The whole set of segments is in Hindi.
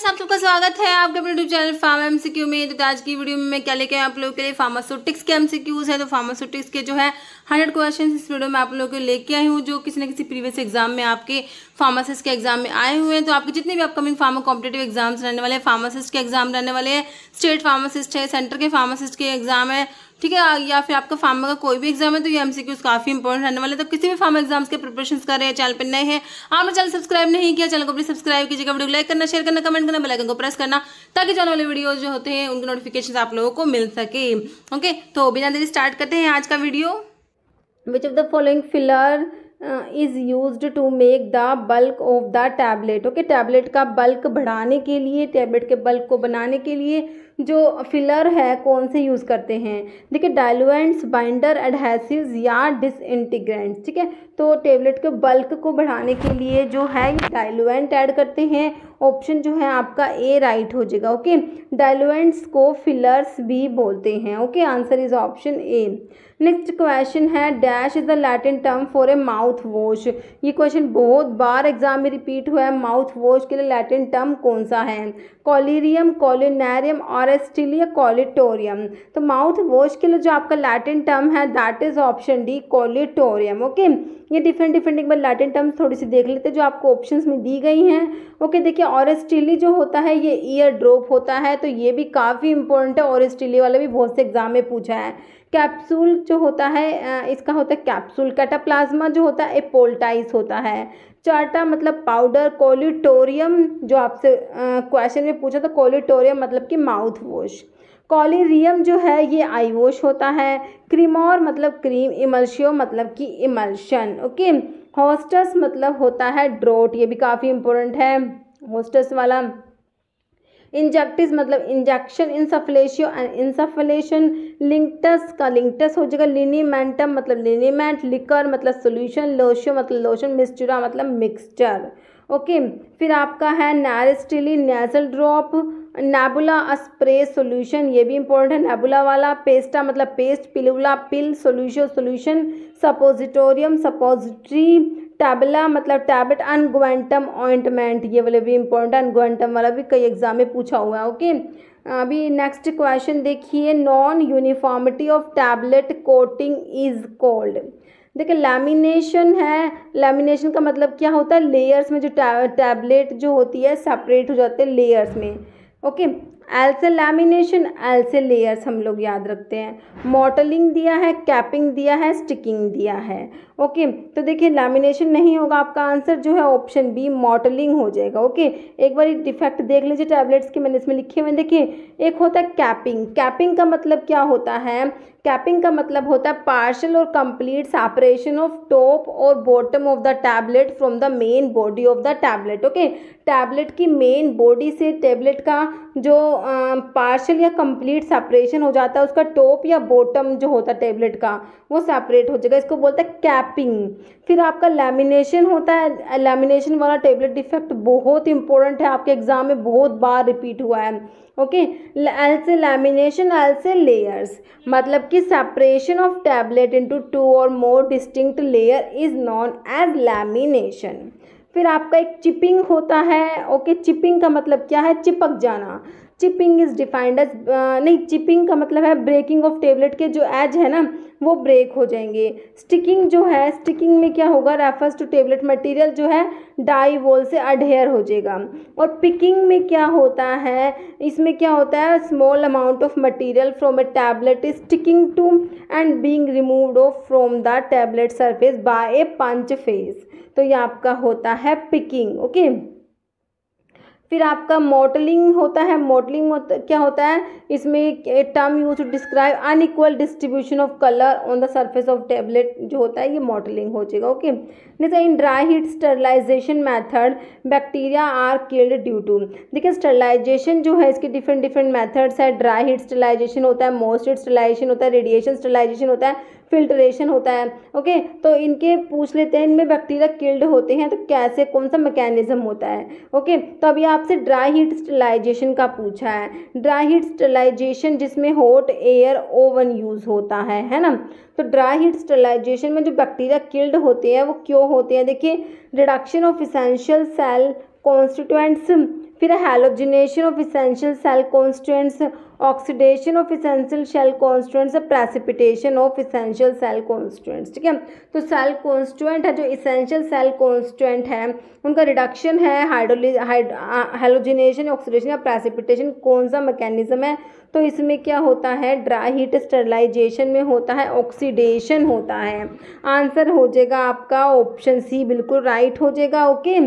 फ्रेंड्स आप सबका स्वागत है आपके अपने यूट्यूब चैनल फार्म एमसीक्यू में तो आज की वीडियो में मैं क्या लेके आप लोगों के लिए फार्मास्यूटिक्स के एमसीक्यूज है तो फार्मास्यूटिक्स के जो है हंड्रेड क्वेश्चन इस वीडियो में आप लोगों के लेके आई हूँ जो किसी न किसी प्रीवियस एग्जाम में आपके फार्मासिस्ट के एग्जाम में आए हुए हैं तो आपके जितने भी अपकमिंग फार्मो कॉम्पिटेटिव एग्जाम्स रहने वाले हैं फार्मासिस्ट के एग्जाम रहने वाले हैं स्टेट फार्मासिस्ट है सेंटर के फार्मासिस्ट के एग्जाम है ठीक है या फिर आपका फार्मा का कोई भी एग्जाम है तो ये एमसीक्यूज काफी इंपॉर्टेंट रहने वाले तो किसी भी फार्मा एग्जाम्स के प्रिपरेशन कर रहे हैं चैनल पर नए हैं आपने चैनल सब्सक्राइब नहीं किया चैनल को भी सब्सक्राइब कीजिएगा वीडियो लाइक करना शेयर करना कमेंट करना बेलाइकन को प्रेस करना ताकि चैनल वाले वीडियो जो होते हैं उनके नोटिफिकेशन आप लोगों को मिल सके ओके तो बिना देरी स्टार्ट करते हैं आज का video which of the following filler is use to make the bulk of the tablet okay tablet का बल्क बढ़ाने के लिए टैबलेट के बल्क को बनाने के लिए जो फिलर है कौन से यूज़ करते हैं देखिए डायलुएंट्स बाइंडर एडहेसिव या डिसइंटीग्रेंट ठीक है तो टेबलेट के बल्क को बढ़ाने के लिए जो है डायलुएंट ऐड करते हैं ऑप्शन जो है आपका ए राइट हो जाएगा ओके डायलुएंट्स को फिलर्स भी बोलते हैं okay answer is option A next question है dash is the Latin term for a mouthwash ये क्वेश्चन बहुत बार एग्जाम में रिपीट हुआ है माउथ वॉश के लिए लैटिन टर्म कौन सा है कॉलीरियम कॉलिनेरियम और एस्टिलिया कॉलिटोरियम तो माउथ वॉश के लिए जो आपका लैटिन टर्म है that is option D collutorium okay ये डिफरेंट डिफरेंट एक बार लैटिन टर्म्स थोड़ी सी देख लेते हैं जो आपको ऑप्शंस में दी गई हैं ओके देखिए ऑरेस्टिली जो होता है ये ईयर ड्रॉप होता है तो ये भी काफ़ी इंपॉर्टेंट है ऑरेस्टिली वाला भी बहुत से एग्जाम में पूछा है कैप्सूल जो होता है इसका होता है कैप्सूल कैटाप्लाज्मा जो होता है एपोल्टाइज होता है चार्टा मतलब पाउडर कोलिटोरियम जो आपसे क्वेश्चन में पूछा था कोलिटोरियम मतलब कि माउथ वॉश कॉलेरियम जो है ये आई वॉश होता है क्रीमोर मतलब क्रीम इमल्शियो मतलब कि इमल्शन ओके हॉस्टस मतलब होता है ड्रोट ये भी काफ़ी इंपॉर्टेंट है हॉस्टस वाला इंजेक्टिस मतलब इंजेक्शन इंसफलेशियो इंसफलेशन लिंक्टस का लिंक्टस हो जाएगा लिनीमेंटम मतलब लिनीमेंट लिकर मतलब सोल्यूशन लोशियो मतलब लोशन मिस्चुरा मतलब मिक्सचर ओके फिर आपका है naristillae nasal drop nebula spray solution ये भी इंपॉर्टेंट है नेबुला वाला पेस्टा मतलब paste पिलुला pill solution solution suppositorium suppository tabella मतलब टैबलेट अनगुएंटम ऑइंटमेंट ये वाले भी इंपॉर्टेंट अनगुएंटम वाला भी कई एग्जाम में पूछा हुआ है ओके अभी नेक्स्ट क्वेश्चन देखिए non uniformity of tablet coating is called देखिए लैमिनेशन है लैमिनेशन का मतलब क्या होता है लेयर्स में जो टैबलेट जो होती है सेपरेट हो जाते हैं लेयर्स में ओके एल से लैमिनेशन एल से लेयर्स हम लोग याद रखते हैं मॉडलिंग दिया है कैपिंग दिया है स्टिकिंग दिया है ओके तो देखिए लैमिनेशन नहीं होगा आपका आंसर जो है ऑप्शन बी मॉडलिंग हो जाएगा ओके एक बार डिफेक्ट देख लीजिए टैबलेट्स के मैंने इसमें लिखे हुए देखिए एक होता है कैपिंग कैपिंग का मतलब क्या होता है कैपिंग का मतलब होता है पार्शल और कंप्लीट सेपरेशन ऑफ टॉप और bottom of the tablet from the main body of the tablet okay tablet की मेन बॉडी से टैबलेट का जो पार्शल या कंप्लीट सेपरेशन हो जाता है उसका टॉप या बॉटम जो होता है टैबलेट का वो सेपरेट हो जाएगा इसको बोलते हैं कैप रैपिंग फिर आपका लेमिनेशन होता है लेमिनेशन वाला टेबलेट डिफेक्ट बहुत इंपॉर्टेंट है आपके एग्ज़ाम में बहुत बार रिपीट हुआ है ओके एल से लेमिनेशन एल से लेयर्स मतलब कि separation of tablet into two और more distinct layer is known as lamination फिर आपका एक चिपिंग होता है ओके चिपिंग का मतलब क्या है चिपक जाना चिपिंग इज़ डिफाइंड एज नहीं चिपिंग का मतलब है ब्रेकिंग ऑफ टेबलेट के जो एज है ना वो ब्रेक हो जाएंगे स्टिकिंग जो है स्टिकिंग में क्या होगा रेफर्स टू टेबलेट मटेरियल जो है डाई वॉल से अडेयर हो जाएगा और पिकिंग में क्या होता है इसमें क्या होता है small amount of material from a tablet is sticking to and being removed off from the tablet surface by a punch face तो ये आपका होता है पिकिंग ओके okay? फिर आपका मॉडलिंग होता है मॉडलिंग क्या होता है इसमें term use to describe unequal distribution of colour on the surface of tablet जो होता है ये मॉडलिंग हो जाएगा ओके नहीं तो in dry heat sterilization method bacteria are killed due to देखिए स्टरलाइजेशन जो है इसके डिफरेंट डिफरेंट मैथड्स है ड्राई हीट स्टरलाइजेशन होता है मोस्ट स्टरलाइजेशन होता है रेडिएशन स्टरलाइजेशन होता है फिल्ट्रेशन होता है ओके तो इनके पूछ लेते हैं इनमें बैक्टीरिया किल्ड होते हैं तो कैसे कौन सा मैकेनिज्म होता है ओके तो अभी आपसे ड्राई हीट स्टलाइजेशन का पूछा है ड्राई हीट स्टलाइजेशन जिसमें हॉट एयर ओवन यूज़ होता है है ना तो ड्राई हीट स्टलाइजेशन में जो बैक्टीरिया किल्ड होते हैं वो क्यों होते हैं देखिए reduction of essential cell constituents फिर halogenation of essential cell constituents oxidation of essential cell constants precipitation of essential cell constants ठीक है तो सेल कॉन्स्टेंट है जो इसेंशियल सेल कॉन्स्टेंट है उनका रिडक्शन है हेलोजिनेशन ऑक्सीडेशन या प्रेसिपिटेशन कौन सा मैकेनिज्म है तो इसमें क्या होता है ड्राई हीट स्टरलाइजेशन में होता है ऑक्सीडेशन होता है आंसर हो जाएगा आपका ऑप्शन सी बिल्कुल राइट हो जाएगा ओके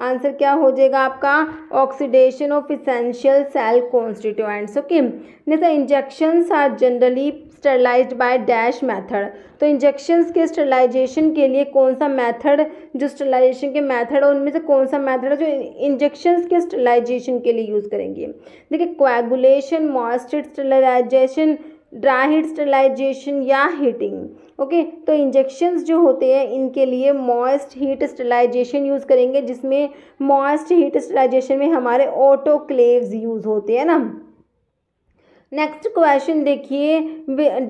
आंसर क्या हो जाएगा आपका oxidation of essential cell constituents okay नहीं तो injections are generally sterilize by dash method तो इंजेक्शंस के स्टरलाइजेशन के लिए कौन सा मेथड जो स्टरलाइजेशन के मेथड है उनमें से कौन सा मेथड है जो इंजेक्शंस के स्टरलाइजेशन के लिए यूज़ करेंगे देखिए coagulation moisture sterilization dry heat sterilization या हीटिंग ओके तो इंजेक्शंस जो होते हैं इनके लिए मॉइस्ट हीट स्टलाइजेशन यूज़ करेंगे जिसमें मॉइस्ट हीट स्टलाइजेशन में हमारे ऑटोक्लेव्स यूज़ होते हैं ना नेक्स्ट क्वेश्चन देखिए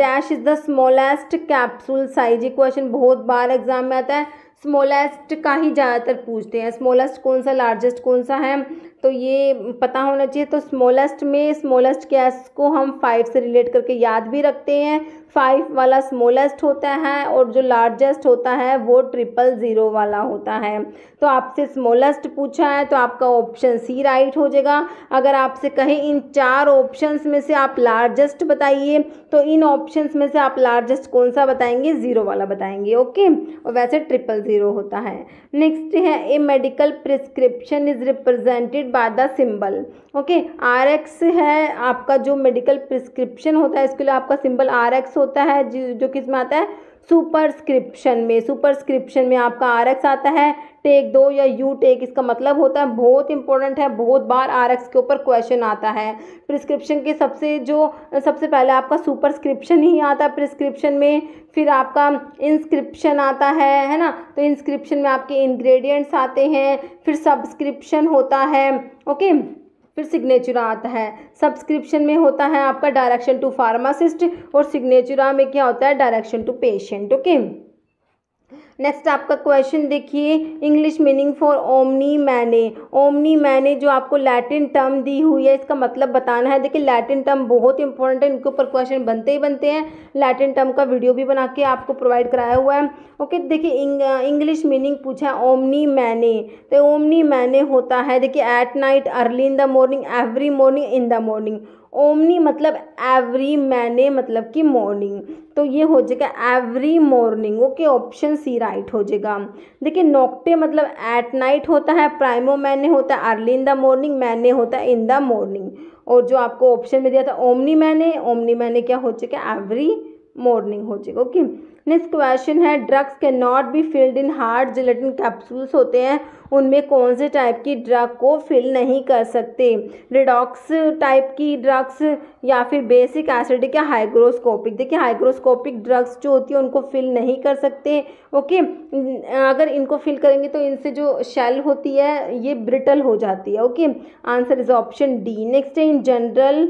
dash is the smallest capsule size ये क्वेश्चन बहुत बार एग्जाम में आता है स्मॉलेस्ट का ही ज़्यादातर पूछते हैं स्मॉलेस्ट कौन सा लार्जेस्ट कौन सा है तो ये पता होना चाहिए तो स्मॉलेस्ट में स्मॉलेस्ट गैस को हम फाइव से रिलेट करके याद भी रखते हैं फाइव वाला स्मॉलेस्ट होता है और जो लार्जेस्ट होता है वो ट्रिपल ज़ीरो वाला होता है तो आपसे स्मॉलेस्ट पूछा है तो आपका ऑप्शन सी राइट हो जाएगा अगर आपसे कहें इन चार ऑप्शंस में से आप लार्जेस्ट बताइए तो इन ऑप्शंस में से आप लार्जेस्ट कौन सा बताएंगे ज़ीरो वाला बताएंगे ओके और वैसे ट्रिपल ज़ीरो होता है नेक्स्ट है a medical prescription is represented descript by the symbol okay R X है आपका जो मेडिकल प्रिस्क्रिप्शन होता है इसके लिए आपका सिंबल आर एक्स होता है जो किस में आता है सुपरस्क्रिप्शन में सुपरस्क्रिप्शन में आपका एक्स आता है टेक दो या यू टेक इसका मतलब होता है बहुत इंपॉर्टेंट है बहुत बार एक्स के ऊपर क्वेश्चन आता है प्रिस्क्रिप्शन के सबसे जो सबसे पहले आपका सुपरस्क्रिप्शन ही आता है प्रिस्क्रिप्शन में फिर आपका इंस्क्रिप्शन आता है है ना तो इंस्क्रिप्शन में आपके इंग्रेडिएंट्स आते हैं फिर सब्सक्रिप्शन होता है ओके फिर सिग्नेचुर आता है सब्सक्रिप्शन में होता है आपका डायरेक्शन टू फार्मासिस्ट और सिग्नेचुरा में क्या होता है direction to patient okay next आपका क्वेश्चन देखिए English meaning for omni mane omni mane जो आपको लैटिन टर्म दी हुई है इसका मतलब बताना है देखिए लैटिन टर्म बहुत इंपॉर्टेंट है इनके ऊपर क्वेश्चन बनते ही बनते हैं लैटिन टर्म का वीडियो भी बना के आपको प्रोवाइड कराया हुआ है ओके देखिए इंग्लिश मीनिंग पूछा है ओमनी मैने तो ओमनी मैने होता है देखिए at night early in the morning every morning in the morning omni मतलब एवरी मैने मतलब कि मॉर्निंग तो ये हो जाएगा every morning okay option C right हो जाएगा देखिए नोक्टे मतलब एट नाइट होता है प्राइमो मैने होता है अर्ली इन द मॉर्निंग मैने होता है इन द मॉर्निंग और जो आपको ऑप्शन में दिया था ओमनी मैने ओमनी मैने क्या हो है एवरी मॉर्निंग हो चुका ओके नेक्स्ट क्वेश्चन है drugs can not be filled in hard gelatin capsules होते हैं उनमें कौन से टाइप की ड्रग को फिल नहीं कर सकते रिडॉक्स टाइप की ड्रग्स या फिर बेसिक एसिडिक या हाइग्रोस्कोपिक देखिए हाइग्रोस्कोपिक ड्रग्स जो होती है उनको फिल नहीं कर सकते ओके अगर इनको फिल करेंगे तो इनसे जो शेल होती है ये ब्रिटल हो जाती है okay answer is option D next है इन जनरल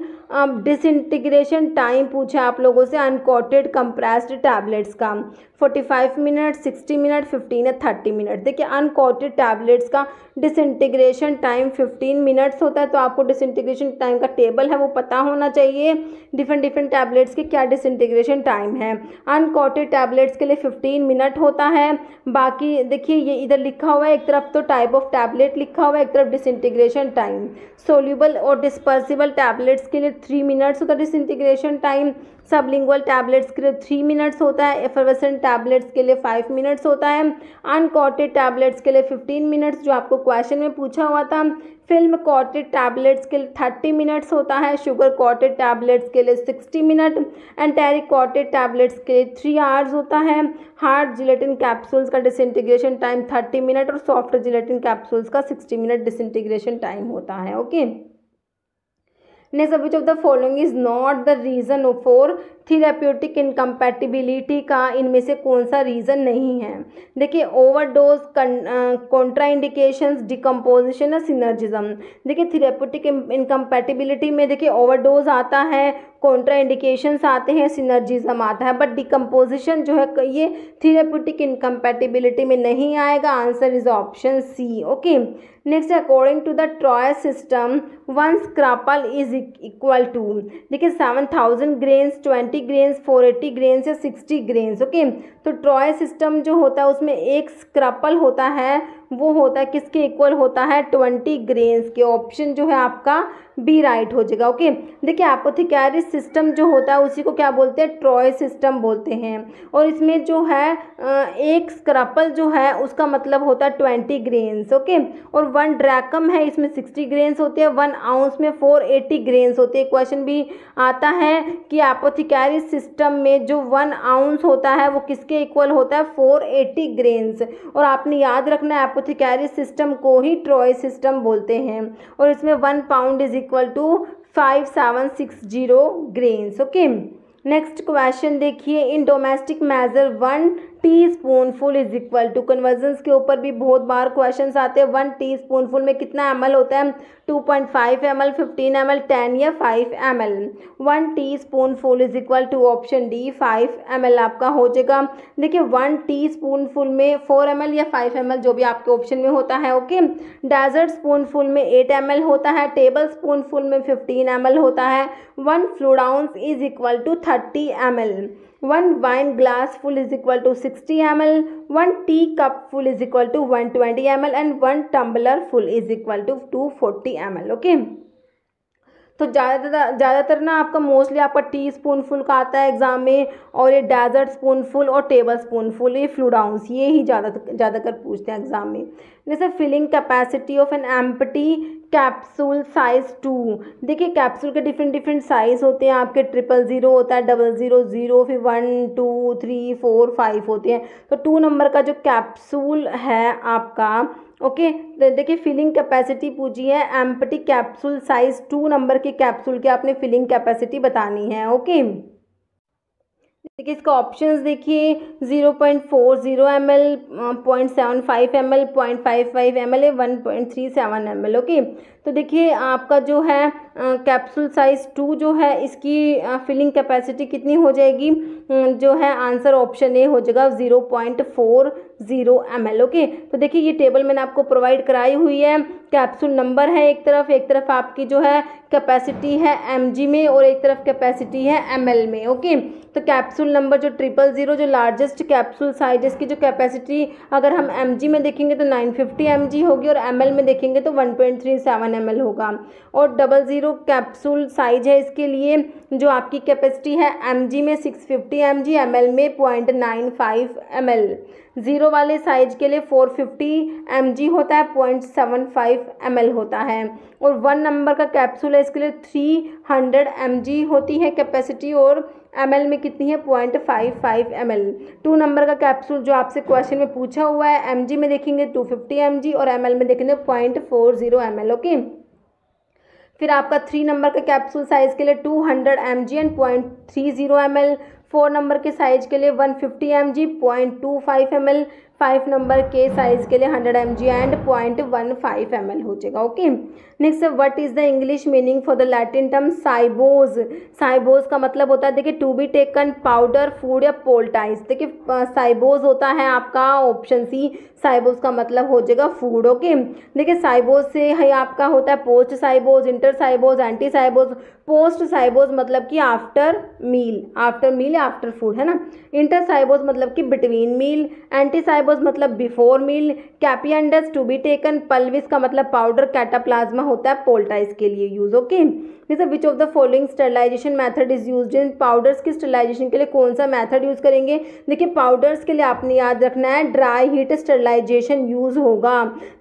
डिसइंटीग्रेशन टाइम पूछा आप लोगों से अनकोटेड कंप्रेस्ड टैबलेट्स का 45 मिनट 60 मिनट 15 या 30 मिनट देखिए अनकोटेड टैबलेट्स का डिसइंटीग्रेशन टाइम 15 मिनट्स होता है तो आपको डिसइंटीग्रेशन टाइम का टेबल है वो पता होना चाहिए डिफरेंट डिफरेंट टैबलेट्स के क्या डिसइंटीग्रेशन टाइम है अनकोटेड टैबलेट्स के लिए फिफ्टीन मिनट होता है बाकी देखिए ये इधर लिखा हुआ है एक तरफ तो टाइप ऑफ टैबलेट लिखा हुआ है एक तरफ डिसइंटीग्रेशन टाइम सोल्यूबल और डिस्पर्सिबल टैबलेट्स के लिए थ्री मिनट्स होता है डिसइंटीग्रेशन टाइम सबलिंगुअल टैबलेट्स के लिए थ्री मिनट्स होता है एफरवेसन टैबलेट्स के लिए फाइव मिनट्स होता है अनकॉटेड टैबलेट्स के लिए फिफ्टीन मिनट्स जो आपको क्वेश्चन में पूछा हुआ था फिल्म कॉटेड टैबलेट्स के लिए थर्टी मिनट्स होता है शुगर कॉटेड टैबलेट्स के लिए sixty minute enteric coated tablets के लिए थ्री आवर्स होता है हार्ड जिलेटिन कैप्सूल्स का डिसइंटीग्रेशन टाइम थर्टी मिनट और सॉफ्ट जिलेटिन कैप्सूल्स का सिक्सटी मिनट डिसइंटीग्रेशन टाइम होता है okay okay? Next, which of the following is not the reason for therapeutic incompatibility का इनमें से कौन सा रीज़न नहीं है देखिए ओवरडोज इंडिकेशन डिकम्पोजिशन और सिनर्जिज्म देखिए थीरेप्यूटिक इनकम्पैटिबिलिटी में देखिए ओवरडोज आता है कॉन्ट्रा इंडिकेशन आते हैं सिनर्जिज्म आता है बट डिकम्पोजिशन जो है ये थीरेप्यूटिक इनकम्पैटिबिलिटी में नहीं आएगा answer is option C okay next according to the troy system one scruple is equal to देखिए seven thousand grains twenty twenty grains four eighty grains या सिक्सटी ग्रेन्स ओके तो ट्रॉय सिस्टम जो होता है उसमें एक स्क्रपल होता है वो होता है किसके इक्वल होता है ट्वेंटी ग्रेन्स के ऑप्शन जो है आपका बी राइट हो जाएगा ओके देखिए एपोथिकैरी सिस्टम जो होता है उसी को क्या बोलते हैं ट्रॉय सिस्टम बोलते हैं और इसमें जो है एक स्क्रपल जो है उसका मतलब होता है ट्वेंटी ग्रेन्स ओके और वन ड्रैकम है इसमें सिक्सटी ग्रेन्स होते हैं वन आउंस में फोर एटी ग्रेन्स होते हैं क्वेश्चन भी आता है कि एपोथिकैरी सिस्टम में जो वन आउंस होता है वो किसके इक्वल होता है फोर एटी ग्रेन्स और आपने याद रखना है एपोथिकैरी सिस्टम को ही ट्रॉय सिस्टम बोलते हैं और इसमें one pound is equal to five seven six zero grains okay next question देखिए in domestic measure one teaspoonful is equal to conversion के ऊपर भी बहुत बार क्वेश्चन आते हैं वन टी स्पूनफुल में कितना एम होता है two point five M L fifteen M L ten या five M L one teaspoonful is equal to option D five M L आपका हो जाएगा देखिए वन टी स्पूनफुल में फोर एम एल या फाइव एम एल जो भी आपके ऑप्शन में होता है ओके डेजर्ट स्पूनफुल में एट एम एल होता है टेबल स्पूनफुल में फिफ्टीन एम एल होता है one fluid ounce is equal to thirty M L one wine glass full is equal to sixty M L one tea cup full is equal to one twenty M L and one tumbler full is equal to two forty M L okay तो ज़्यादा ज़्यादातर ना आपका मोस्टली आपका टी स्पून फुल का आता है एग्ज़ाम में और ये डेजर्ट स्पून फुल और टेबल स्पून फुल ये फ्लूडाउंस ये ही ज़्यादा ज़्यादातर पूछते हैं एग्ज़ाम में जैसे filling capacity of an empty capsule size two देखिए कैप्सूल के डिफरेंट डिफरेंट साइज़ होते हैं आपके ट्रिपल ज़ीरो होता है डबल ज़ीरो ज़ीरो फिर one two three four five होते हैं तो टू नंबर का जो कैप्सूल है आपका ओके तो देखिए फिलिंग कैपेसिटी पूछी है empty capsule size two number के कैप्सूल की आपने फिलिंग कैपेसिटी बतानी है ओके ठीक है इसका ऑप्शन देखिए zero point four zero M L point seven five M L point five five M L one point three seven M L okay तो देखिए आपका जो है कैप्सूल साइज़ टू जो है इसकी फिलिंग कैपेसिटी कितनी हो जाएगी जो है आंसर ऑप्शन ए हो जाएगा zero point four zero M L okay तो देखिए ये टेबल मैंने आपको प्रोवाइड कराई हुई है कैप्सूल नंबर है एक तरफ एक तरफ आपकी जो है कैपेसिटी है एम जी में और एक तरफ कैपेसिटी है एम एल में ओके तो कैप्सूल नंबर जो ट्रिपल ज़ीरो जो लार्जेस्ट कैप्सूल साइज इसकी जो कैपेसिटी अगर हम एम जी में देखेंगे तो नाइन फिफ्टी एम जी होगी और एम एल में देखेंगे तो one point three seven one M होगा और डबल ज़ीरो कैप्सूल साइज है इसके लिए जो आपकी कैपेसिटी है एम में six fifty M G M L में point nine five M L zero वाले साइज के लिए फोर फिफ्टी एम जी होता है point seven five M L होता है और वन नंबर का कैप्सूल है इसके लिए थ्री हंड्रेड एम जी होती है कैपेसिटी और एम में कितनी है point five five M two number का कैप्सूल जो आपसे क्वेश्चन में पूछा हुआ है एम में देखेंगे टू फिफ्टी एम और एम में देखेंगे point four zero M okay फिर आपका थ्री नंबर का कैप्सूल साइज़ के लिए two hundred M G and point three zero M L four number के साइज के लिए one fifty M G point two five M L five number के साइज़ के लिए hundred M G and point one five M L हो जाएगा okay next what is the English meaning for the Latin term cibos cibos का मतलब होता है देखिए to be taken powder food या पोल्टाइज देखिए साइबोज होता है आपका ऑप्शन सी साइबोज का मतलब हो जाएगा फूड ओके देखिए साइबोज से है आपका होता है post cibos inter cibos ante cibos post cibos मतलब कि after meal after meal after food है ना इंटर साइबोज मतलब कि बिटवीन मील एंटी साइबोज कैटापस मतलब before meal capiendus to be taken pulvis का मतलब पाउडर कैटाप्लाज्मा होता है पोल्टाइज के लिए यूज ओके जैसे which of the following sterilization method is use in powders की स्टरलाइजेशन के लिए कौन सा मैथड यूज करेंगे देखिए पाउडर्स के लिए आपने याद रखना है ड्राई हीट स्टरलाइजेशन यूज होगा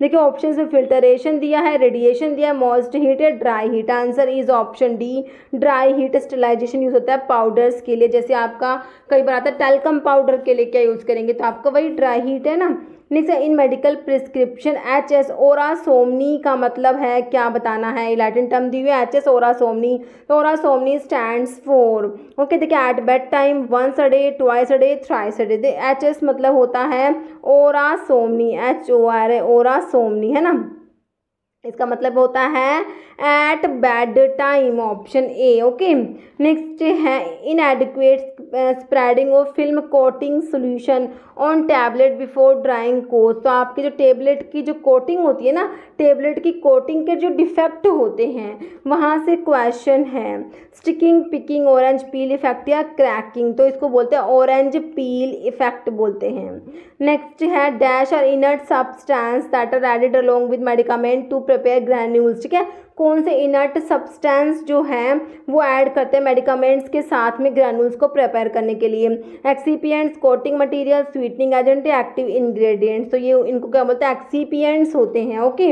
देखिए ऑप्शन में फिल्टरेशन दिया है रेडिएशन दिया है मॉइस्ट हीट या dry heat answer is option D dry heat sterilization use होता है पाउडर्स के लिए जैसे आपका कई बार आता है टेलकम पाउडर के लिए क्या यूज करेंगे तो आपका वही ड्राई कंप्लीट है ना नेक्स्ट है in medical prescription H S hora somni का मतलब है क्या बताना है लैटिन टर्म दी हुई है H S hora somni hora somni stand for okay देखिए at bed time once a day twice a day thrice a day H S मतलब होता है hora somni H O R है ओरा सोमनी है ना इसका मतलब होता है at bed time option A okay next है adequate spreading of film coating solution on tablet before drying causes तो आपकी जो टेबलेट की जो कोटिंग होती है ना टेबलेट की कोटिंग के जो डिफेक्ट होते हैं वहाँ से क्वेश्चन है sticking picking orange peel effect या क्रैकिंग तो इसको बोलते हैं ऑरेंज पील इफेक्ट बोलते हैं नेक्स्ट है डैश और inert substance that are added along with medicament to prepare granules ठीक है कौन से इनर्ट सब्सटेंस जो है वो ऐड करते हैं मेडिकामेंट्स के साथ में ग्रेनुल्स को प्रिपेयर करने के लिए excipients coating material sweetening agent active ingredients तो ये इनको क्या बोलते हैं एक्सीपियंट्स होते हैं ओके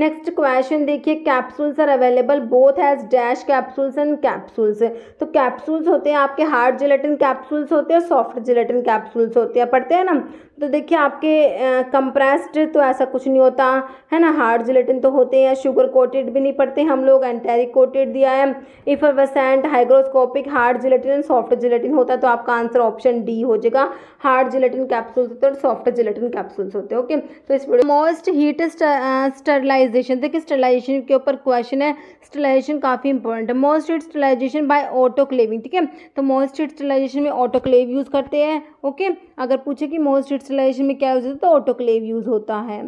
नेक्स्ट क्वेश्चन देखिए capsules are available both as dash capsules and capsules तो कैप्सूल्स होते हैं आपके हार्ड जिलेटिन कैप्सूल्स होते हैं सॉफ्ट जिलेटिन कैप्सूल्स होते हैं पढ़ते हैं ना तो देखिए आपके कंप्रेस्ड तो ऐसा कुछ नहीं होता है ना हार्ड जिलेटिन तो होते हैं शुगर कोटेड भी नहीं पड़ते हम लोग एंटेरिक कोटेड दिया है effervescent hygroscopic hard gelatin and soft gelatin होता है तो आपका आंसर ऑप्शन डी हो जाएगा हार्ड जिलेटिन कैप्सूल्स होते हैं और सॉफ्ट जिलेटिन कैप्सूल्स होते हैं ओके तो इस मोस्ट हीट स्टरलाइजेशन देखिए स्टरलाइजेशन के ऊपर क्वेश्चन है स्टरलाइजेशन काफ़ी इंपॉर्टेंट है moist heat sterilization by autoclaving ठीक है तो मोस्ट हीट स्टरलाइजेशन में ऑटोक्लेव यूज़ करते हैं ओके अगर पूछे कि मोस्ट हीट क्रिस्टलाइजेशन में क्या यूज़ होता है तो ऑटोक्लेव यूज़ होता है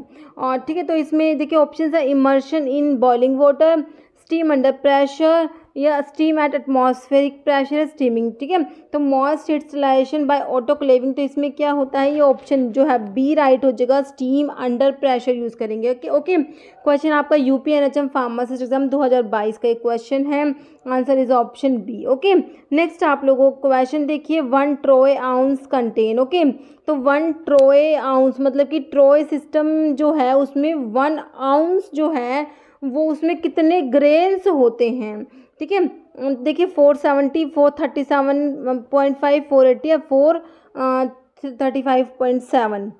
और ठीक है तो इसमें देखिए ऑप्शन है immersion in boiling water steam under pressure या steam at atmospheric pressure steaming ठीक है तो मॉइस्ट इट्सलाइजेशन बाय ऑटोक्लेविंग तो इसमें क्या होता है ये ऑप्शन जो है बी राइट हो जाएगा स्टीम अंडर प्रेशर यूज़ करेंगे ओके ओके क्वेश्चन आपका U P N H M pharmacist exam दो हज़ार बाईस का एक क्वेश्चन है answer is option B okay next आप लोगों को क्वेश्चन देखिए one troy ounce contain okay तो वन ट्रोए आउंस मतलब कि ट्रोए सिस्टम जो है उसमें वन आउंस जो है वो उसमें कितने ग्रेन्स होते हैं ठीक है देखिए four seventy four thirty seven point five four eighty या four thirty five point seven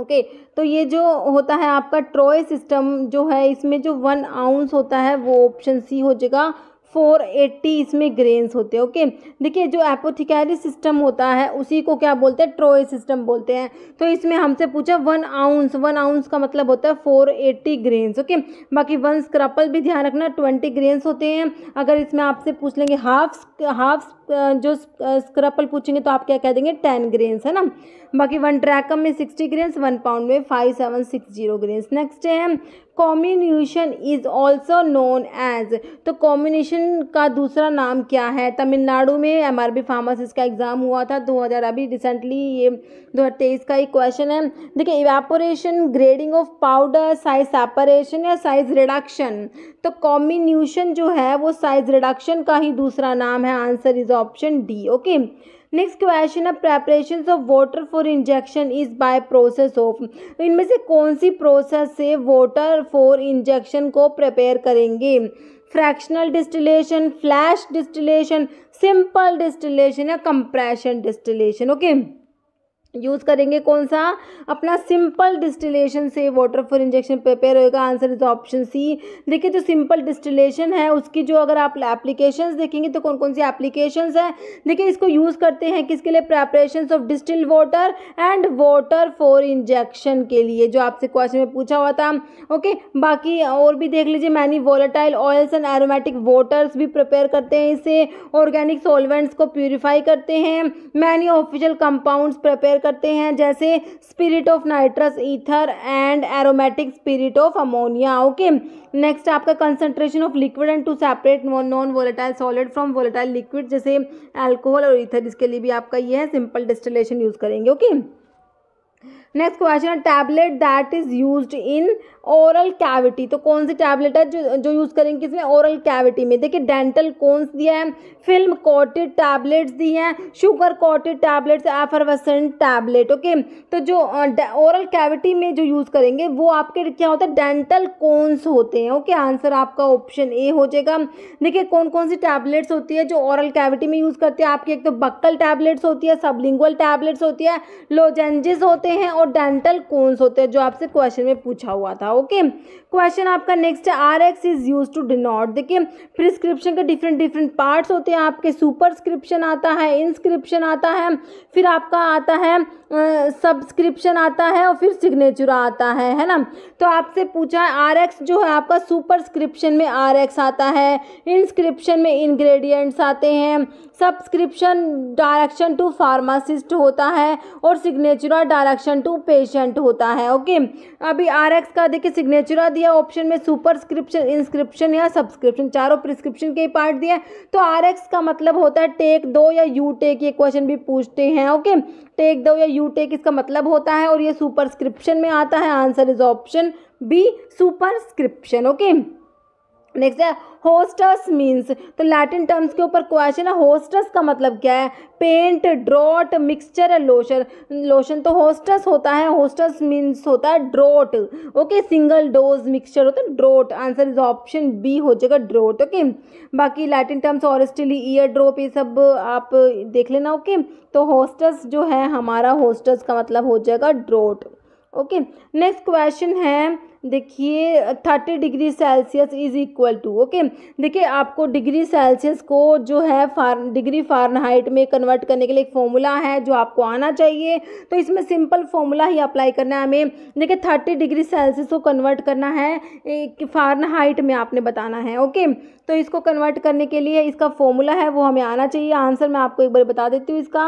okay तो ये जो होता है आपका ट्रॉय सिस्टम जो है इसमें जो वन आउंस होता है वो ऑप्शन सी हो जाएगा फोर एट्टी इसमें ग्रेन्स होते हैं ओके देखिए जो एपोथिकारी सिस्टम होता है उसी को क्या बोलते हैं ट्रोए सिस्टम बोलते हैं तो इसमें हमसे पूछा वन आउंस वन आउंस का मतलब होता है फोर एट्टी ग्रेन्स ओके बाकी वन स्क्रपल भी ध्यान रखना ट्वेंटी ग्रेन्स होते हैं अगर इसमें आपसे पूछ लेंगे हाफ हाफ जो स्क्रपल पूछेंगे तो आप क्या कह देंगे टेन ग्रेन्स है ना बाकी वन ट्रैकम में सिक्सटी ग्रेन्स वन पाउंड में five seven six zero grains next है combination is also known as तो कॉम्बिनेशन का दूसरा नाम क्या है तमिलनाडु में एम आर बी फार्मास इसका एग्ज़ाम हुआ था दो हज़ार अभी रिसेंटली ये दो हज़ार तेईस का एक क्वेश्चन है देखिए evaporation grading of powder size separation या साइज रिडक्शन तो कॉम्बिन्यूशन जो है वो साइज रिडक्शन का ही दूसरा नाम है answer is option D okay next question है preparation of water for injection is by process of इनमें से कौन सी प्रोसेस से वाटर फॉर इंजेक्शन को प्रिपेयर करेंगे fractional distillation flash distillation simple distillation या compression distillation okay okay? Use करेंगे कौन सा अपना सिंपल डिस्टिलेशन से वाटर फॉर इंजेक्शन प्रिपेयर होएगा आंसर इज ऑप्शन सी देखिए जो सिंपल डिस्टिलेशन है उसकी जो अगर आप एप्लीकेशन देखेंगे तो कौन कौन सी एप्लीकेशंस है देखिए इसको यूज़ करते हैं किसके लिए preparation of distil water and water for injection के लिए जो आपसे क्वेश्चन में पूछा हुआ था ओके बाकी और भी देख लीजिए many volatile oils and aromatic waters भी प्रिपेयर करते हैं इसे ऑर्गेनिक सोलवेंट्स को प्योरीफाई करते हैं मैनी ऑफिशियल कंपाउंड्स प्रिपेयर करते हैं जैसे spirit of nitrous ether and aromatic spirit of ammonia okay next आपका concentration of liquid and to separate non volatile solid from volatile liquid जैसे एल्कोहल और ईथर इसके लिए भी आपका ये है सिंपल डिस्टिलेशन यूज़ करेंगे okay okay? Next question tablet that is used in oral cavity तो कौन सी टैबलेट है जो जो यूज़ करेंगे किसमें ओरल कैविटी में देखिए डेंटल कोन्स दिया है फिल्म कोटेड टैबलेट्स दी हैं sugar coated tablets effervescent tablet okay तो जो ओरल कैविटी में जो यूज़ करेंगे वो आपके क्या होता है डेंटल कोन्स होते हैं ओके आंसर आपका ऑप्शन ए हो जाएगा देखिए कौन कौन सी टैबलेट्स होती है जो ओरल कैविटी में यूज़ करते हैं आपकी एक तो बक्कल टैबलेट्स होती है सबलिंगल टैबलेट्स होती है लोजेंजेस होते हैं और और डेंटल कोन्स होते हैं जो आपसे क्वेश्चन में पूछा हुआ था ओके क्वेश्चन आपका नेक्स्ट है R X is use to denote देखिए प्रिस्क्रिप्शन के डिफरेंट डिफरेंट पार्ट्स होते हैं आपके सुपरस्क्रिप्शन आता है इंस्क्रिप्शन आता है फिर आपका आता है सब्सक्रिप्शन आता है और फिर सिग्नेचर आता है है ना तो आपसे पूछा है आर एक्स जो है आपका सुपरस्क्रिप्शन में आर एक्स आता है इंस्क्रिप्शन में इंग्रेडिएंट्स आते हैं सब्सक्रिप्शन डायरेक्शन टू फार्मासिस्ट होता है और सिग्नेचुरा डायरेक्शन टू पेशेंट होता है ओके अभी आर एक्स का देखिए सिग्नेचुरा दिया ऑप्शन में सुपरस्क्रिप्शन इंस्क्रिप्शन या सब्सक्रिप्शन चारों प्रिस्क्रिप्शन के ही पार्ट दिया तो आर एक्स का मतलब होता है टेक दो या यू टेक ये क्वेश्चन भी पूछते हैं ओके टेक दो या यू टेक इसका मतलब होता है और ये सुपरस्क्रिप्शन में आता है answer is option B superscription okay next है होस्टस मीन्स तो लैटिन टर्म्स के ऊपर क्वेश्चन है होस्टस का मतलब क्या है paint draught mixture lotion lotion तो होस्टस होता है होस्टस मीन्स होता है draught okay single dose mixture होता है draught answer is option B हो जाएगा ड्रोट ओके बाकी लैटिन टर्म्स और स्टिली ईयर ड्रॉप ये सब आप देख लेना ओके तो होस्टस जो है हमारा होस्टस का मतलब हो जाएगा ड्रोट ओके नेक्स्ट क्वेश्चन है देखिए thirty degree celsius is equal to okay देखिए आपको डिग्री सेल्सियस को जो है फार डिग्री फारनहाइट में कन्वर्ट करने के लिए एक फॉर्मूला है जो आपको आना चाहिए तो इसमें सिंपल फॉर्मूला ही अप्लाई करना है हमें देखिए थर्टी डिग्री सेल्सियस को कन्वर्ट करना है एक फारनहाइट में आपने बताना है ओके तो इसको कन्वर्ट करने के लिए इसका फॉर्मूला है वो हमें आना चाहिए आंसर मैं आपको एक बार बता देती हूँ इसका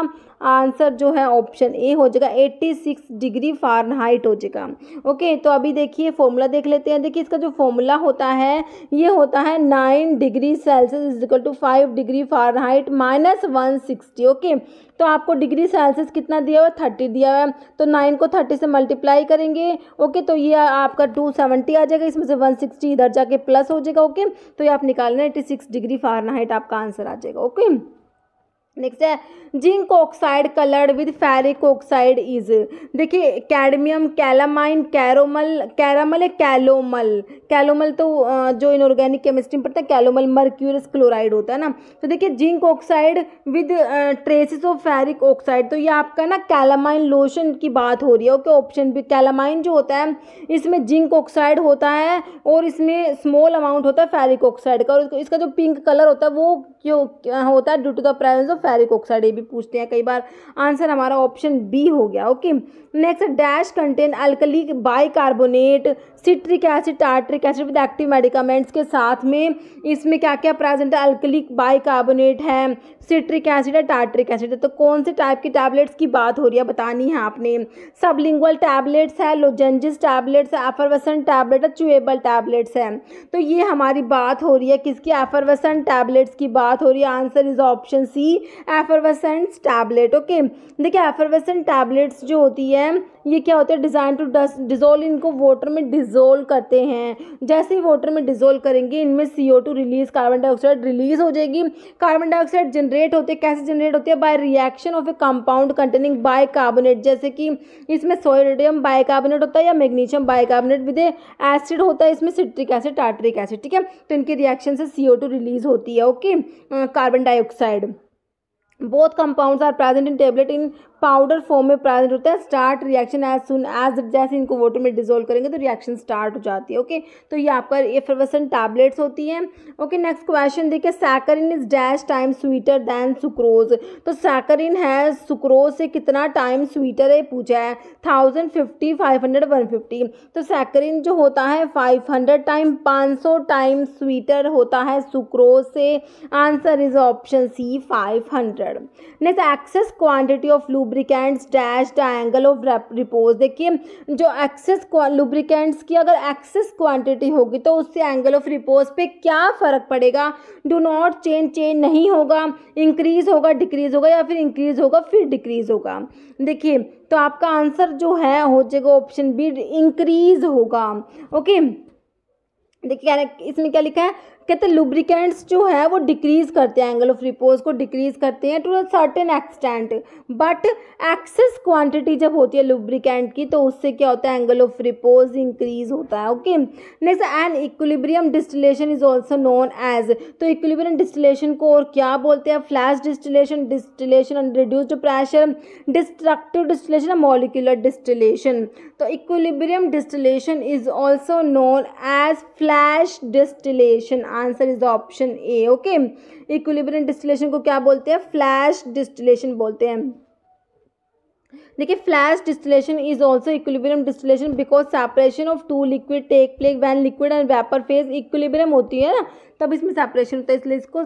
आंसर जो है ऑप्शन ए हो जाएगा एट्टी सिक्स डिग्री फारनहाइट हो जाएगा ओके तो अभी देखिए फॉर्मूला देख लेते हैं देखिए इसका जो फॉर्मूला होता है ये होता है nine degree celsius is equal to five degree fahrenheit minus one sixty okay तो आपको डिग्री सेल्सियस कितना दिया हुआ है थर्टी दिया हुआ है तो नाइन को थर्टी से मल्टीप्लाई करेंगे ओके तो ये आपका टू सेवेंटी आ जाएगा इसमें से वन सिक्सटी इधर जाके प्लस हो जाएगा ओके तो ये आप निकालना एटी सिक्स डिग्री फारनाइट आपका आंसर आ जाएगा ओके नेक्स्ट है zinc oxide coloured with ferric oxide is देखिए कैडमियम कैलामाइन कैरोमल कैरामल है कैलोमल कैलोमल तो जो इनऑर्गेनिक केमिस्ट्री में पड़ता है कैलोमल मर्क्यूरस क्लोराइड होता है ना तो देखिए zinc oxide with traces of ferric oxide तो ये आपका ना कैलामाइन लोशन की बात हो रही है ओके ऑप्शन भी कैलामाइन जो होता है इसमें जिंक ऑक्साइड होता है और इसमें स्मॉल अमाउंट होता है फेरिक ऑक्साइड का और इसका जो पिंक कलर होता है वो क्यों होता है due to the presence of ferric oxide ये भी पूछते हैं कई बार आंसर हमारा ऑप्शन बी हो गया okay next dash contain alkali bicarbonate citric acid tartaric acid with active medicaments के साथ में इसमें क्या क्या प्रेजेंट है अल्कली बाइकार्बोनेट है सिट्रिक एसिड है टार्ट्रिक एसिड है तो कौन से टाइप की टैबलेट्स की बात हो रही है बतानी है आपने सबलिंगल टैबलेट्स है लोजेंजिस टैबलेट्स है एफरवसन टैबलेट है चुएबल टैबलेट्स है तो ये हमारी बात हो रही है किसकी एफरवसन टैबलेट्स की बात बात हो रही है answer is option C effervescent tablet okay देखिए एफरवेसेंट टैबलेट्स जो होती है ये क्या होता है डिज़ाइन टू डस्ट डिज़ोल्व इनको वाटर में डिज़ोल्व करते हैं जैसे ही वाटर में डिज़ोल्व करेंगे इनमें C O two release carbon dioxide release हो जाएगी कार्बन डाइऑक्साइड जनरेट होते कैसे जनरेट होते हैं by reaction of a compound containing carbonate जैसे कि इसमें सोडियम कार्बोनेट होता है या मैग्नीशियम कार्बोनेट विद एसिड होता है इसमें सिट्रिक एसिड टार्ट्रिक एसिड ठीक है तो इनके रिएक्शन से सी रिलीज होती है ओके कार्बन डाइऑक्साइड बहुत compounds are present in tablet in powder form में प्रेजेंट होता है start reaction as soon as जैसे इनको वाटर में डिजोल्व करेंगे तो रिएक्शन स्टार्ट हो जाती है ओके तो ये आपका एफरवसन टैबलेट्स होती हैं ओके नेक्स्ट क्वेश्चन देखिए saccharin is dash time sweeter than sucrose तो सैकरिन है सुक्रोज से कितना टाइम स्वीटर है पूछा है thousand fifty five hundred one fifty तो सैकरिन जो होता है फाइव हंड्रेड टाइम पाँच सौ टाइम स्वीटर होता है सुक्रोज से answer is option C five hundred limited next excess quantity of lubricants dash the angle of repose देखिए जो एक्सेस लुब्रिकेंट्स की अगर एक्सेस क्वांटिटी होगी तो उससे एंगल ऑफ रिपोज पे क्या फ़र्क पड़ेगा डू नॉट चेंज चेंज नहीं होगा इंक्रीज़ होगा डिक्रीज़ होगा या फिर इंक्रीज़ होगा फिर डिक्रीज़ होगा देखिए तो आपका आंसर जो है हो जाएगा ऑप्शन बी इंक्रीज़ होगा ओके देखिए इसमें क्या लिखा है कहते हैं लुब्रिकेंट्स जो है वो डिक्रीज करते हैं एंगल ऑफ रिपोज को डिक्रीज करते हैं to a certain extent but excess quantity जब होती है लुब्रिकेंट की तो उससे क्या होता है एंगल ऑफ रिपोज इंक्रीज होता है okay next an equilibrium distillation is also known as तो इक्विलिब्रियम डिस्टिलेशन को और क्या बोलते हैं flash distillation distillation reduced pressure destructive distillation molecular distillation तो equilibrium distillation is also known as flash distillation answer is the option A okay equilibrium distillation को क्या बोलते हैं फ्लैश डिस्टिलेशन बोलते हैं देखिए flash distillation is also equilibrium distillation because separation of two liquid take place van liquid and vapour phase equilibrium होती है ना तब इसमें सेपरेशन होता है इसलिए इसको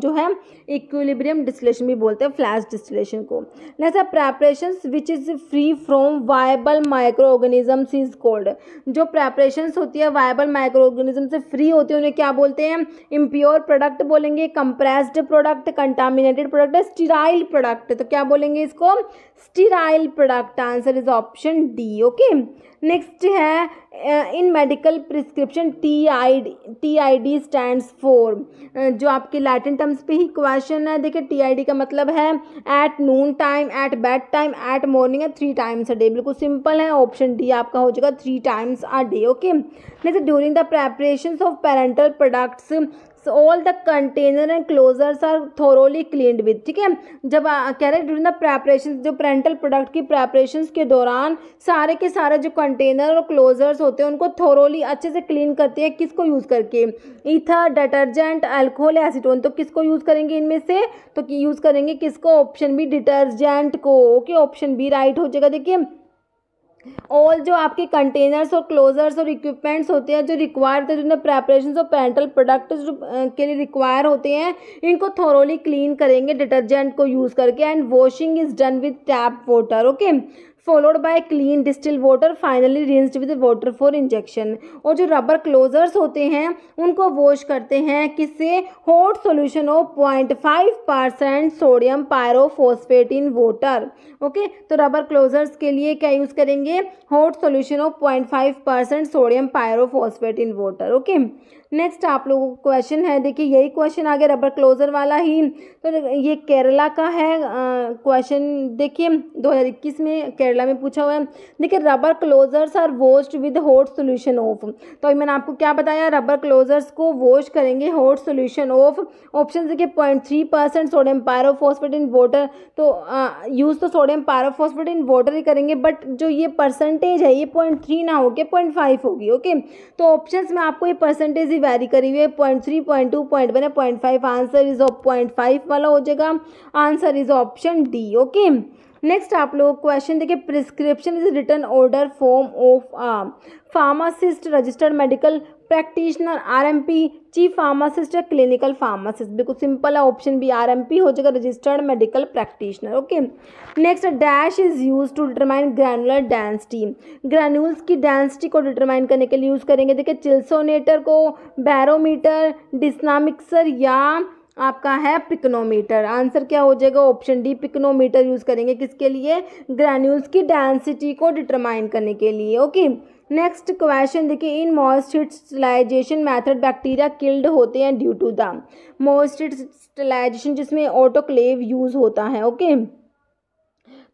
जो है इक्विलिब्रियम डिस्टिलेशन भी बोलते हैं फ्लैश डिस्टिलेशन को नैसा preparation which is free from viable micro organisms is called जो प्रेपरेशन होती है वायबल माइक्रो ऑर्गेनिज्म से फ्री होती है उन्हें क्या बोलते हैं इम्प्योर प्रोडक्ट बोलेंगे compressed product contaminated product sterile product तो क्या बोलेंगे इसको sterile oil product answer is option D okay next है in medical prescription T I D T I D stand for जो आपके लैटिन टर्म्स पे ही क्वेश्चन है देखिए टी आई डी का मतलब है at noon time at bed time at morning है थ्री टाइम्स अ डे बिल्कुल सिंपल है ऑप्शन डी आपका हो जाएगा three times a day okay next during the preparation of parenteral products all the container and closures are thoroughly cleaned with ठीक है जब आ, कह रहे ड्यूरिंग द प्रेपरेशन जो प्रेंटल प्रोडक्ट की प्रेपरेशन के दौरान सारे के सारे जो कंटेनर और क्लोजर्स होते हैं उनको थोरोली अच्छे से क्लीन करती है किसको यूज़ करके ईथर डिटर्जेंट अल्कोहल एसिटोन तो किसको यूज़ करेंगे इनमें से तो यूज़ करेंगे किसको ऑप्शन बी डिटर्जेंट को ओके ऑप्शन बी राइट हो जाएगा देखिए ऑल जो आपके कंटेनर्स और क्लोजर्स और इक्विपमेंट्स होते हैं जो रिक्वायर होते हैं जिनमें प्रेपरेशन और पेंटल प्रोडक्ट जो के लिए रिक्वायर होते हैं इनको थोरोली क्लीन करेंगे डिटर्जेंट को यूज़ करके and washing is done with tap water okay followed by clean distil water finally rinsed with water for injection और जो रबर क्लोजर्स होते हैं उनको वॉश करते हैं किससे hot solution of point five percent sodium pyrophosphate in water okay तो रबर क्लोजर्स के लिए क्या यूज़ करेंगे hot solution of point five percent sodium pyrophosphate in water okay next आप लोगों को क्वेश्चन है देखिए यही क्वेश्चन आगे रबर क्लोजर वाला ही तो ये केरला का है क्वेश्चन देखिए 2021 में केरला में पूछा हुआ है देखिए rubber closures are washed with hot solution of तो अभी मैंने आपको क्या बताया रबर क्लोजर्स को वॉश करेंगे हॉट सोल्यूशन ऑफ ऑप्शन देखिए point three percent sodium pyrophosphate in water तो यूज़ तो सोडियम पायरोफॉस्फेट इन वाटर ही करेंगे बट जो ये परसेंटेज है ये पॉइंट थ्री ना होकर पॉइंट फाइव होगी ओके तो ऑप्शन में आपको ये परसेंटेज वेरी करी हुई है point three point two point one point five answer is point five वाला हो जाएगा answer is option D okay next आप लोग क्वेश्चन देखिए prescription is written order form of a pharmacist registered medical practitioner RMP chief pharmacist या क्लिनिकल फार्मासिस्ट बिल्कुल सिंपल है ऑप्शन बी आरएमपी हो जाएगा registered medical practitioner okay next dash is use to determine granular density granules की डेंसिटी को डिटरमाइन करने के लिए यूज़ करेंगे देखिए चिल्सोनेटर को बैरोमीटर डिस्नामिक्सर या आपका है पिकनोमीटर आंसर क्या हो जाएगा ऑप्शन डी पिकनोमीटर यूज़ करेंगे किसके लिए ग्रैन्यूल्स की डेंसिटी को डिटरमाइन करने के लिए ओके okay? नेक्स्ट क्वेश्चन देखिए in moisturization method bacteria killed होते हैं ड्यू टू द मॉइस्चराइजेशन जिसमें ऑटोक्लेव यूज़ होता है ओके okay?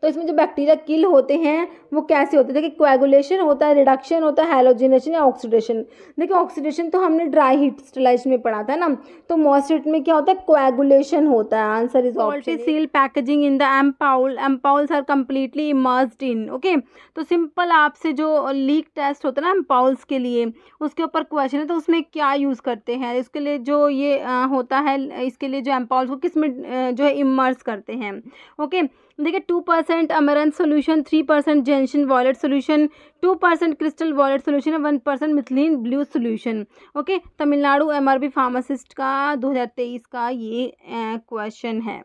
तो इसमें जो बैक्टीरिया किल होते हैं वो कैसे होते हैं देखिए क्वेगुलेशन होता है रिडक्शन होता है हेलोजिनेशन या ऑक्सीडेशन देखिए ऑक्सीडेशन तो हमने ड्राई हीट स्टेलाइज में पढ़ा था ना तो मॉइस्ट में क्या होता है क्वेगुलेशन होता है आंसर इज ऑल्टी seal packaging in the ampoule ampoules are completely immersed in okay तो सिंपल आपसे जो लीक टेस्ट होता है ना एम्पाउल्स के लिए उसके ऊपर क्वेश्चन है तो उसमें क्या यूज़ करते हैं इसके लिए जो ये आ, होता है इसके लिए जो एम्पाउल्स को किस में जो है इमर्स करते हैं ओके okay? देखिए two percent अमेरन solution three percent जेंशन wallet solution two percent crystal wallet solution और one percent methylene blue solution okay Tamil Nadu M B pharmacist का दो हज़ार तेईस का ये क्वेश्चन eh, है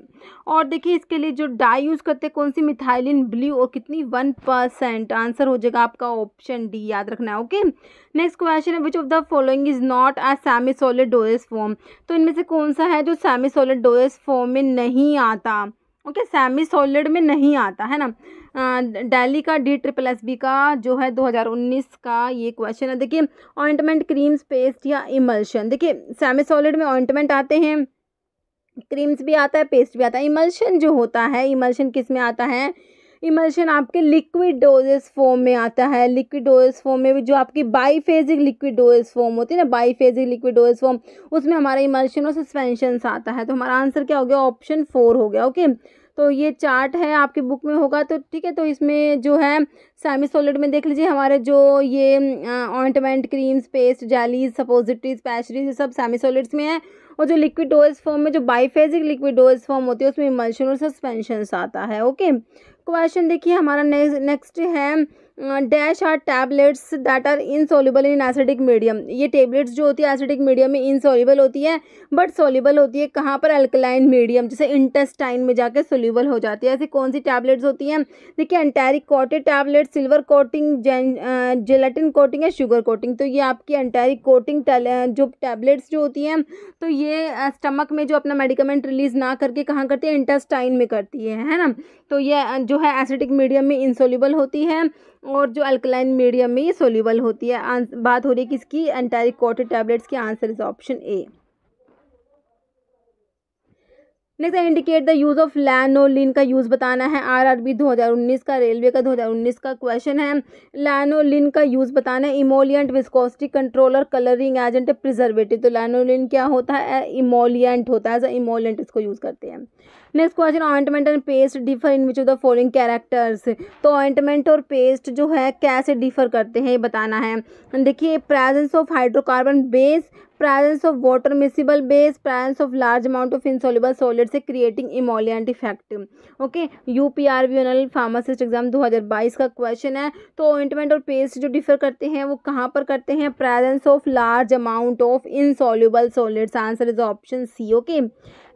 और देखिए इसके लिए जो डाई यूज़ करते हैं कौन सी मिथाइलिन ब्लू और कितनी वन परसेंट आंसर हो जाएगा आपका ऑप्शन डी याद रखना है ओके नेक्स्ट क्वेश्चन है which of the following is not a semi solid dosage form तो इनमें से कौन सा है जो सेमी सॉलिड डोरेस फॉर्म में नहीं आता ओके सेमी सॉलिड में नहीं आता है ना डेली का डी ट्रिपल एस बी का जो है 2019 का ये क्वेश्चन है देखिए ऑइंटमेंट क्रीम्स पेस्ट या इमल्शन देखिए सेमी सॉलिड में ऑइंटमेंट आते हैं क्रीम्स भी आता है पेस्ट भी आता है इमल्शन जो होता है इमल्शन किस में आता है इमल्शन आपके लिक्विड डोजेस फॉर्म में आता है लिक्विड डोजेस फॉर्म में भी जो आपकी बाईफेजिक लिक्विड डोजेस फॉर्म होती है ना बाईफेजिक लिक्विड डोजेस फॉर्म उसमें हमारा इमल्शन और सस्पेंशन आता है तो हमारा आंसर क्या हो गया ऑप्शन फोर हो गया ओके तो ये चार्ट है आपकी बुक में होगा तो ठीक है तो इसमें जो है सेमी सोलिड में देख लीजिए हमारे जो ये ointment creams paste jellies suppositories पैचरीज ये सब सेमी सोलिड्स में है और जो लिक्विड डोज फॉर्म में जो बाईफेजिक लिक्विड डोज फॉर्म होती है उसमें इमल्शन और सस्पेंशन आता है ओके क्वेश्चन देखिए हमारा नेक्स्ट है dash are tablets that are insoluble in acidic medium ये टेबलेट्स जो होती है एसिडिक मीडियम में इनसोल्यूबल होती है बट सोल्यूबल होती है कहाँ पर अल्कलाइन मीडियम जैसे इंटेस्टाइन में जाकर सोल्यूबल हो जाती है ऐसी कौन सी टैबलेट्स होती हैं देखिए enteric coated tablet silver coating gelatin coating या शुगर कोटिंग तो ये आपकी एंटेरिक कोटिंग जो टैबलेट्स जो होती हैं तो ये स्टमक में जो अपना मेडिकमेंट रिलीज ना करके कहाँ करती है इंटेस्टाइन में करती है है ना तो ये जो है एसिडिक मीडियम में इंसोल्यूबल होती है और जो अल्कलाइन मीडियम में ये सोल्यूबल होती है बात हो रही है किसकी एंटायरिक कोटेड टैबलेट्स की answer is option A next indicate the use of lanolin का यूज़ बताना है आरआरबी 2019 का रेलवे का 2019 का क्वेश्चन है लैनोलिन का यूज़ बताना है emollient viscosity controller colouring agent preservative तो लैनोलिन क्या होता है इमोलियंट होता है एज इमोलियंट इसको यूज़ करते हैं next question ointment and paste differ in which of the following characters तो ऑइंटमेंट और पेस्ट जो है कैसे डिफर करते हैं ये बताना है देखिए presence of hydrocarbon base presence of water miscible base presence of large amount of insoluble solid से creating emollient effect okay U P R V एनल फार्मासिस्ट एग्जाम 2022 का क्वेश्चन है तो ऑइंटमेंट और पेस्ट जो डिफर करते हैं वो कहाँ पर करते हैं presence of large amount of insoluble solids answer is option C okay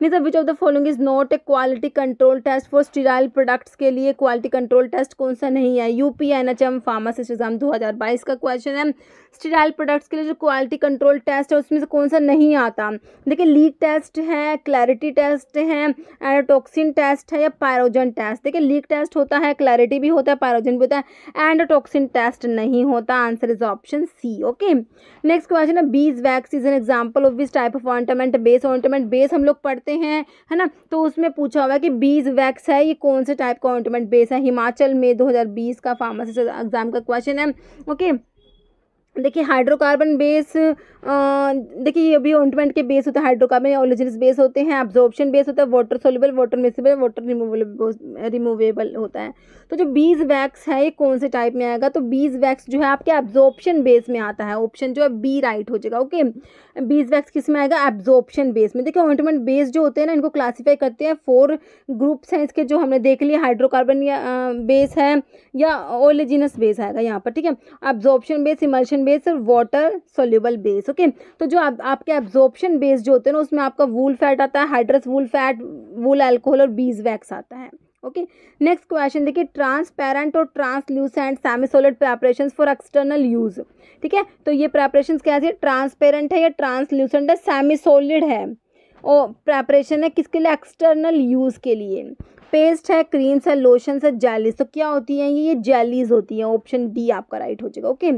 नीचे which of the following is not a quality control test for sterile products के लिए क्वालिटी कंट्रोल टेस्ट कौन सा नहीं है U P N H M pharmacist exam बाईस का क्वेश्चन है टेक्सटाइल प्रोडक्ट्स के लिए जो क्वालिटी कंट्रोल टेस्ट है उसमें से कौन सा नहीं आता देखिए लीक टेस्ट है क्लैरिटी टेस्ट है एंडोटॉक्सिन टेस्ट है या पायरोजन टेस्ट देखिए लीक टेस्ट होता है क्लैरिटी भी होता है पायरोजन भी होता है एंडोटॉक्सिन टेस्ट नहीं होता answer is option C okay next question है bees wax is an example of which type of ointment base ointment base हम लोग पढ़ते हैं है ना तो उसमें पूछा हुआ है कि बीज वैक्स है ये कौन से टाइप का ऑनटमेंट बेस है हिमाचल में दो का फार्मास एग्जाम का क्वेश्चन है ओके okay. देखिए हाइड्रोकार्बन बेस देखिए ये भी ऑइंटमेंट के बेस होते हैं हाइड्रोकार्बन या ओलिजिनस बेस होते हैं एब्जॉर्प्शन बेस होता है water soluble water miscible water removable removable होता है तो जो बीज वैक्स है ये कौन से टाइप में आएगा तो बीज वैक्स जो है आपके एब्जॉर्प्शन बेस में आता है ऑप्शन जो है बी राइट हो जाएगा ओके बीज वैक्स किस में आएगा एब्जॉर्प्शन बेस में देखिए ऑइंटमेंट बेस जो होते हैं ना इनको क्लासीफाई करते हैं फोर ग्रुप्स हैं इसके जो हमने देख लिया हाइड्रोकार्बन या बेस है या ओलिजिनस बेस आएगा यहाँ पर ठीक है एब्जॉर्प्शन बेस इमल्शन बेस और वाटर सोल्यूबल बेस ओके तो जो आप, आपके एब्जॉर्प्शन बेस जो होते हैं ना उसमें आपका वूल फैट आता है hydrous wool fat wool alcohol और बीज वैक्स आता है ओके नेक्स्ट क्वेश्चन देखिए ट्रांसपेरेंट और translucent semisolid preparation for external use ठीक है तो ये प्रेपरेशन क्या है ट्रांसपेरेंट है या ट्रांसल्यूसेंट है सेमिसोलिड है और प्रेपरेशन है किसके लिए एक्सटर्नल यूज़ के लिए पेस्ट है क्रीम्स है लोशन है जेलीज तो क्या होती हैं ये ये जेलीज होती हैं ऑप्शन बी आपका राइट हो जाएगा okay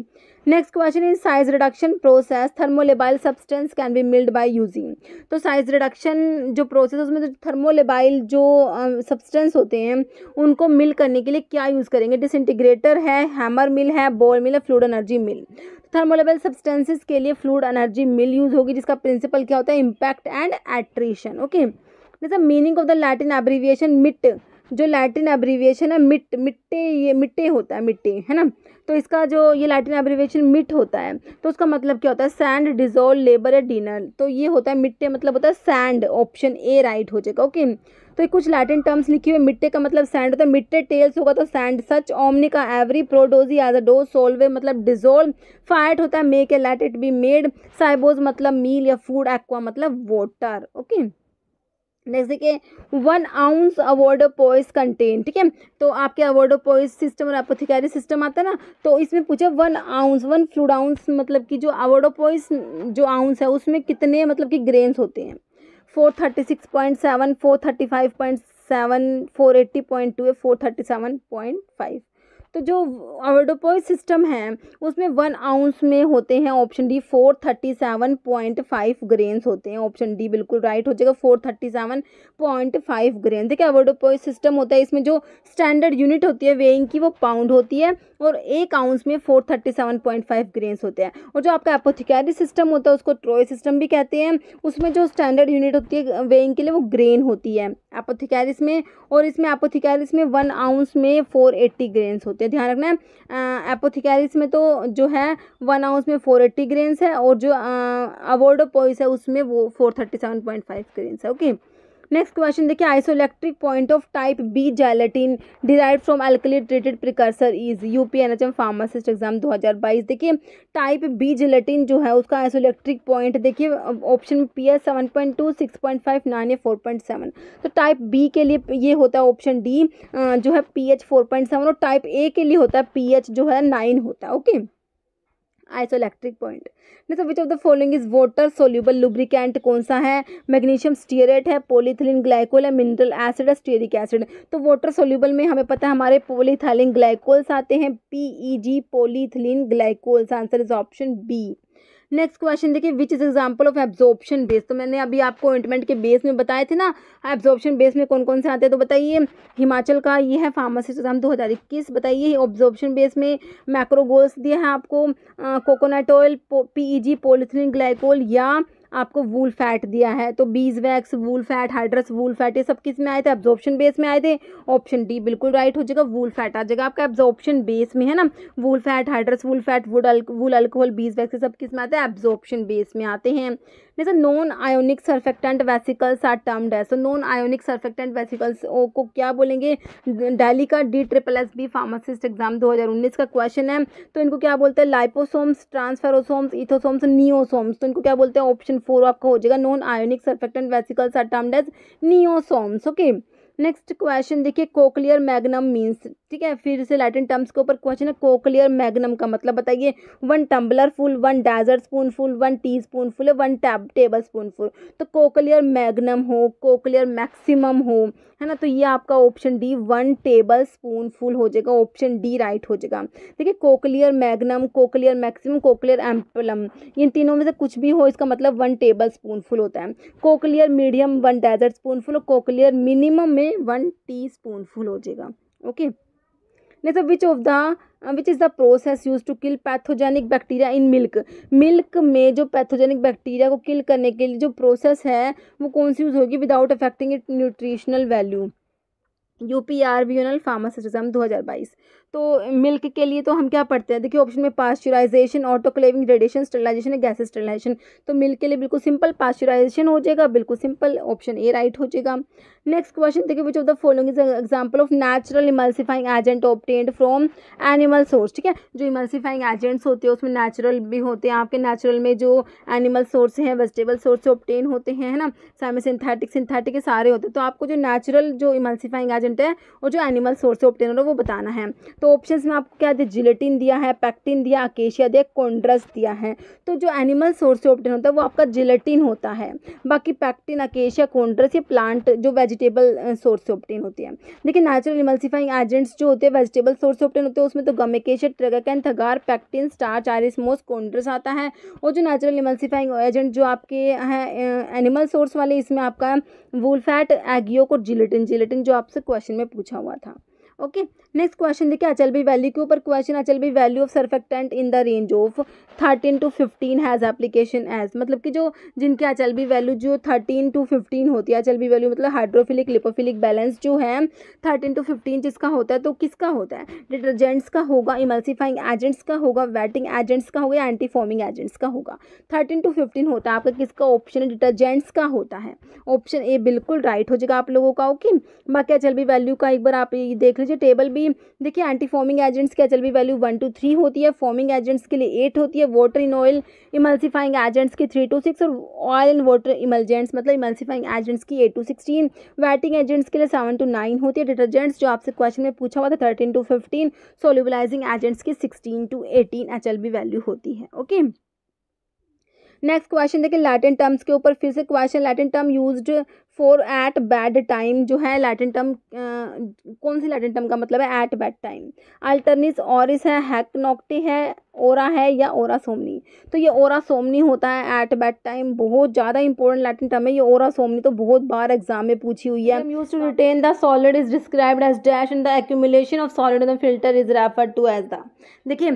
next question is size reduction process thermolabile substance can be milled by using तो साइज रिडक्शन जो प्रोसेस है उसमें जो थर्मोलेबाइल जो सब्सटेंस होते हैं उनको मिल करने के लिए क्या यूज़ करेंगे डिसइंटीग्रेटर है हैमर मिल है बॉल मिल है fluid energy mill thermolabile substances के लिए फ्लूड एनर्जी मिल यूज़ होगी जिसका प्रिंसिपल क्या होता है impact and attrition okay okay? Is the meaning of the Latin abbreviation मिट जो लैटिन एब्रीविएशन है मिट मिट्टे ये मिट्टे होता है मिट्टे है ना तो इसका जो ये लैटिन एब्रीविएशन मिट होता है तो उसका मतलब क्या होता है सैंड डिजोल्व लेबर या डिनर तो ये होता है मिट्टे मतलब होता है सैंड ऑप्शन ए राइट हो जाएगा ओके तो ये कुछ लैटिन टर्म्स लिखी हुई मिट्टे का मतलब सैंड होता है मिट्टे टेल्स होगा तो सैंड सच ओमनी का एवरी प्रोडोजी एज अ डो सोल्वे मतलब डिजोल्व फाइट होता है make a let it be made साइबोज मतलब मील या फूड एक्वा मतलब वॉटर ओके नेक्स्ट देखिए one ounce avoirdupois contain ठीक है तो आपके अवॉर्डो पॉइस सिस्टम और अपोथिकारी सिस्टम आता है ना तो इसमें पूछा one ounce one fluid ounce मतलब कि जो अवॉर्डो पॉइस जो आउंस है उसमें कितने मतलब कि ग्रेन्स होते हैं four thirty six point seven four thirty five point seven four eighty point two है four thirty seven point five तो जो ओडोपोइ सिस्टम है उसमें वन आउंस में होते हैं option D four thirty seven point five grains होते हैं ऑप्शन डी बिल्कुल राइट हो जाएगा four thirty seven point five grain देखिए ओडोपोइ सिस्टम होता है इसमें जो स्टैंडर्ड यूनिट होती है वेइंग की वो पाउंड होती है और एक आउंस में four thirty seven point five grains होते हैं और जो आपका एपोथिकारी सिस्टम होता है उसको ट्रोय सिस्टम भी कहते हैं उसमें जो स्टैंडर्ड यूनिट होती है वेइंग के लिए वो ग्रेन होती है एपोथिकैरिस में और इसमें एपोथिकैरिस में वन आउंस में फोर एट्टी ग्रेन्स होते हैं है ध्यान रखना है एपोथिकैरिस में तो जो है वन आउंस में फोर एट्टी ग्रेन्स है और जो अवॉर्डो पॉइस है उसमें वो four thirty seven point five grains है ओके okay? नेक्स्ट क्वेश्चन देखिए isoelectric point of type B gelatin derive from alkali treated precursor is UP M pharmacist exam 2022 देखिए टाइप बी जेलेटिन जो है उसका आइसोलेक्ट्रिक पॉइंट देखिए option P S seven point two six point five nine या फोर पॉइंट सेवन तो टाइप बी के लिए ये होता है ऑप्शन डी जो है P H four point seven और टाइप ए के लिए होता है पी एच जो है नाइन होता है ओके okay? आइसोलैक्ट्रिक पॉइंट नहीं sir which of the following is water soluble lubricant कौन सा है मैग्नीशियम स्टीयरेट है पोलीथिलीन ग्लाइकोल है मिनरल एसिड है स्टीयरिक एसिड तो वाटर सोल्यूबल में हमें पता है हमारे पोलीथालिन ग्लाइकोल्स आते हैं P E G polyethylene glycols answer is option B next question देखिए which is example of absorption base तो मैंने अभी आपको ऑइंटमेंट के बेस में बताए थे ना एब्जॉर्प्शन बेस में कौन कौन से आते हैं तो बताइए हिमाचल का ये है फार्मासी एग्जाम दो हज़ार इक्कीस बताइए ऑब्जॉर्प्शन बेस में मैक्रोगोल्स दिए हैं आपको coconut oil P E G polythene glycol या आपको वूल फैट दिया है तो beeswax wool fat hydrous wool fat ये सब किस में आए थे एब्जॉर्प्शन बेस में आए थे ऑप्शन डी बिल्कुल राइट हो जाएगा वूल फैट आ जाएगा आपका एब्जॉर्प्शन बेस में है ना wool fat hydrous wool fat wood wool alcohol beeswax ये सब किस में आते हैं एब्जॉर्प्शन बेस में आते हैं जैसे non ionic surfactant vesicles are termed है so non ionic surfactant vesicles को क्या बोलेंगे डेली का D triple S B pharmacist exam 2019 का क्वेश्चन है तो इनको क्या बोलते हैं लाइपोसोम्स ट्रांसफेरोसोम्स इथोसोम्स नियोसोम्स तो इनको क्या बोलते हैं ऑप्शन फोर आपका हो जाएगा non ionic surfactant vesicles are termed as niosomes okay next question देखिए कोकलियर मैग्नम मीन्स ठीक है फिर से लैटिन टर्म्स के ऊपर क्वेश्चन है कोकलियर मैग्नम का मतलब बताइए one tumbler full one dessert spoon full one tea spoon full one tab table spoon full तो कोकलियर मैग्नम हो कोकलियर मैक्सिमम हो है ना तो ये आपका option D one table spoon full हो जाएगा ऑप्शन डी राइट हो जाएगा देखिए cochleare magnum cochleare maximum cochleare amplum इन तीनों में से कुछ भी हो इसका मतलब वन टेबल स्पून फुल होता है cochleare medium one dessert spoon full cochleare minimum में में वन टी स्पूनफुल हो जाएगा okay next which of the which is the process use to kill pathogenic bacteria in milk milk में जो पैथोजेनिक बैक्टीरिया को किल करने के लिए जो प्रोसेस है वो कौन सी यूज़ होगी without affecting it nutritional value U P R UPR दो हज़ार बाईस तो मिल्क के लिए तो हम क्या पढ़ते हैं देखिए ऑप्शन में पास्चुराइजेशन ऑटोक्लेविंग रेडिएशन स्टरलाइजेशन या गैसेज स्टरलाइजेशन तो मिल्क के लिए बिल्कुल सिंपल पास्चुराइजेशन हो जाएगा बिल्कुल सिंपल ऑप्शन ए राइट हो जाएगा नेक्स्ट क्वेश्चन देखिए which of the following is example of natural emulsifying agent obtained from animal source ठीक है जो इमल्सिफाइंग एजेंट्स होते हैं उसमें नेचुरल भी होते हैं आपके नेचुरल में जो एनिमल सोर्स हैं वेजिटेबल सोर्स से ऑप्टेन होते हैं है ना सामने सिंथेटिक सिंथेटिक के सारे होते हैं तो आपको जो नेचुरल जो इमल्सिफाइंग एजेंट है और जो एनिमल सोर्स से ऑप्टेन हो रहा है वो बताना है तो ऑप्शंस में आपको क्या दिया जिलेटिन दिया है पैक्टिन दिया अकेशिया दिया कोंड्रस दिया है तो जो एनिमल सोर्स से ऑप्टेन होता है वो आपका जिलेटिन होता है बाकी पैक्टिन अकेशिया कोंड्रस ये प्लांट जो वेजिटेबल सोर्स से ऑप्टेन होती है देखिए नेचुरल इमल्सिफाइंग एजेंट्स जो होते हैं वेजिटेबल सोर्स से ऑप्टेन होते हैं उसमें तो गमेकेशिया ट्रेगाकैन थगार पैक्टिन स्टार्च मोस कोंड्रस आता है और जो नेचुरल इमल्सिफाइंग एजेंट जो आपके हैं एनिमल सोर्स वाले इसमें आपका वुलफैट एगियोक और जिलेटिन जिलेटिन जो आपसे क्वेश्चन में पूछा हुआ था ओके नेक्स्ट क्वेश्चन देखिए अचल भी वैल्यू के ऊपर question H L B value of surfactant in the range of thirteen to fifteen has application as मतलब कि जो जिनकी अचल भी वैल्यू जो थर्टीन टू फिफ्टीन होती है अचल भी वैल्यू मतलब हाइड्रोफिलिक लिपोफिलिक बैलेंस जो है थर्टीन टू फिफ्टीन जिसका होता है तो किसका होता है डिटर्जेंट्स का होगा इमल्सिफाइंग एजेंट्स का होगा वेटिंग एजेंट्स का होगा एंटी फॉर्मिंग एजेंट्स का होगा थर्टीन टू फिफ्टीन होता है आपका किसका ऑप्शन है डिटर्जेंट्स का होता है ऑप्शन ए बिल्कुल राइट हो जाएगा आप लोगों का ओके बाकी अचल भी वैल्यू का एक बार आप देख टेबल भी देखिए एंटी फॉर्मिंग एजेंट्स की H value one two three होती है फॉर्मिंग एजेंट्स के लिए एट होती है water in oil emulsifying agents की थ्री टू सिक्स और ऑयल एंड वाटर इमलजेंट्स मतलब इमल्सिफाइंग एजेंट्स की eight to sixteen wetting agents के लिए सेवन टू नाइन होती है डिटर्जेंट्स जो आपसे क्वेश्चन में पूछा हुआ था thirteen to fifteen solubilizing agents की sixteen to eighteen H value होती है ओके okay? नेक्स्ट क्वेश्चन देखिए लैटिन टर्म्स के ऊपर फिर से question Latin term used for at bed time जो है लैटिन टर्म कौन सी लैटिन टर्म का मतलब है at bed time alternis horis है हैकनोक्टी है ओरा है या ओरा सोमनी तो ये ओरा सोमनी होता है एट बैड टाइम बहुत ज़्यादा इंपॉर्टेंट लैटिन टर्म है ये ओरा सोमनी तो बहुत बार एग्जाम में पूछी हुई है use to retain the solid is described as dash in the accumulation of solid in the filter is refer to as the देखिए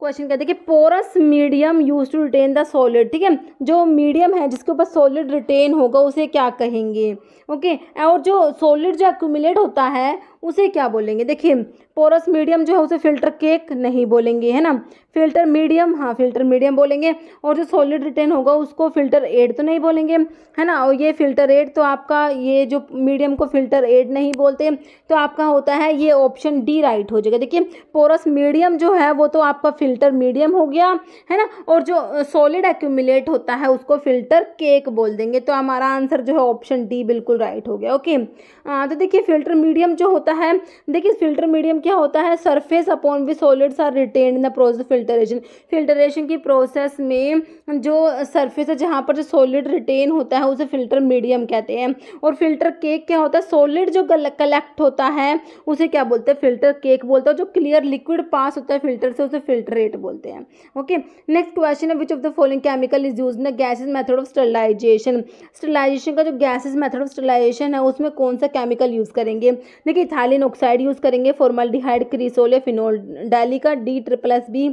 क्वेश्चन कहते हैं कि porous medium use to retain the solid ठीक है जो मीडियम है जिसके ऊपर सॉलिड रिटेन होगा उसे क्या कहेंगे ओके okay? और जो सॉलिड जो एक्यूमुलेट होता है उसे क्या बोलेंगे देखिए पोरस मीडियम जो है उसे फिल्टर केक नहीं बोलेंगे है ना फिल्टर मीडियम हाँ फिल्टर मीडियम बोलेंगे और जो सॉलिड रिटेन होगा उसको फिल्टर एड तो नहीं बोलेंगे है ना और ये फिल्टर एड तो आपका ये जो मीडियम को फिल्टर एड नहीं बोलते तो आपका होता है ये ऑप्शन डी राइट हो जाएगा देखिए पोरस मीडियम जो है वो तो आपका फिल्टर मीडियम हो गया है ना और जो सॉलिड एक्यूमिलेट होता है उसको फिल्टर केक बोल देंगे तो हमारा आंसर जो है ऑप्शन डी बिल्कुल राइट हो गया ओके तो देखिए फिल्टर मीडियम जो होता होता है देखिए फिल्टर मीडियम क्या होता है surface upon which solids are retain in the process of filtration filtration की प्रोसेस में जो सरफेस है जहाँ पर जो सॉलिड रिटेन होता है उसे फिल्टर मीडियम कहते हैं और फिल्टर केक क्या होता है सॉलिड जो कलेक्ट होता है उसे क्या बोलते हैं फिल्टर केक बोलते हैं जो क्लियर लिक्विड पास होता है फिल्टर से उसे फिल्टरेट बोलते हैं ओके नेक्स्ट क्वेश्चन है which of the following chemical is use in the gases method of sterilization sterilization का जो गैसेज मेथड ऑफ स्टरलाइजेशन है उसमें कौन सा केमिकल यूज करेंगे देखिए हाइलिन ऑक्साइड यूज़ करेंगे फॉर्मलडिहाइड क्रिसोल या फिनोल डाली का डी ट्रिपल एस बी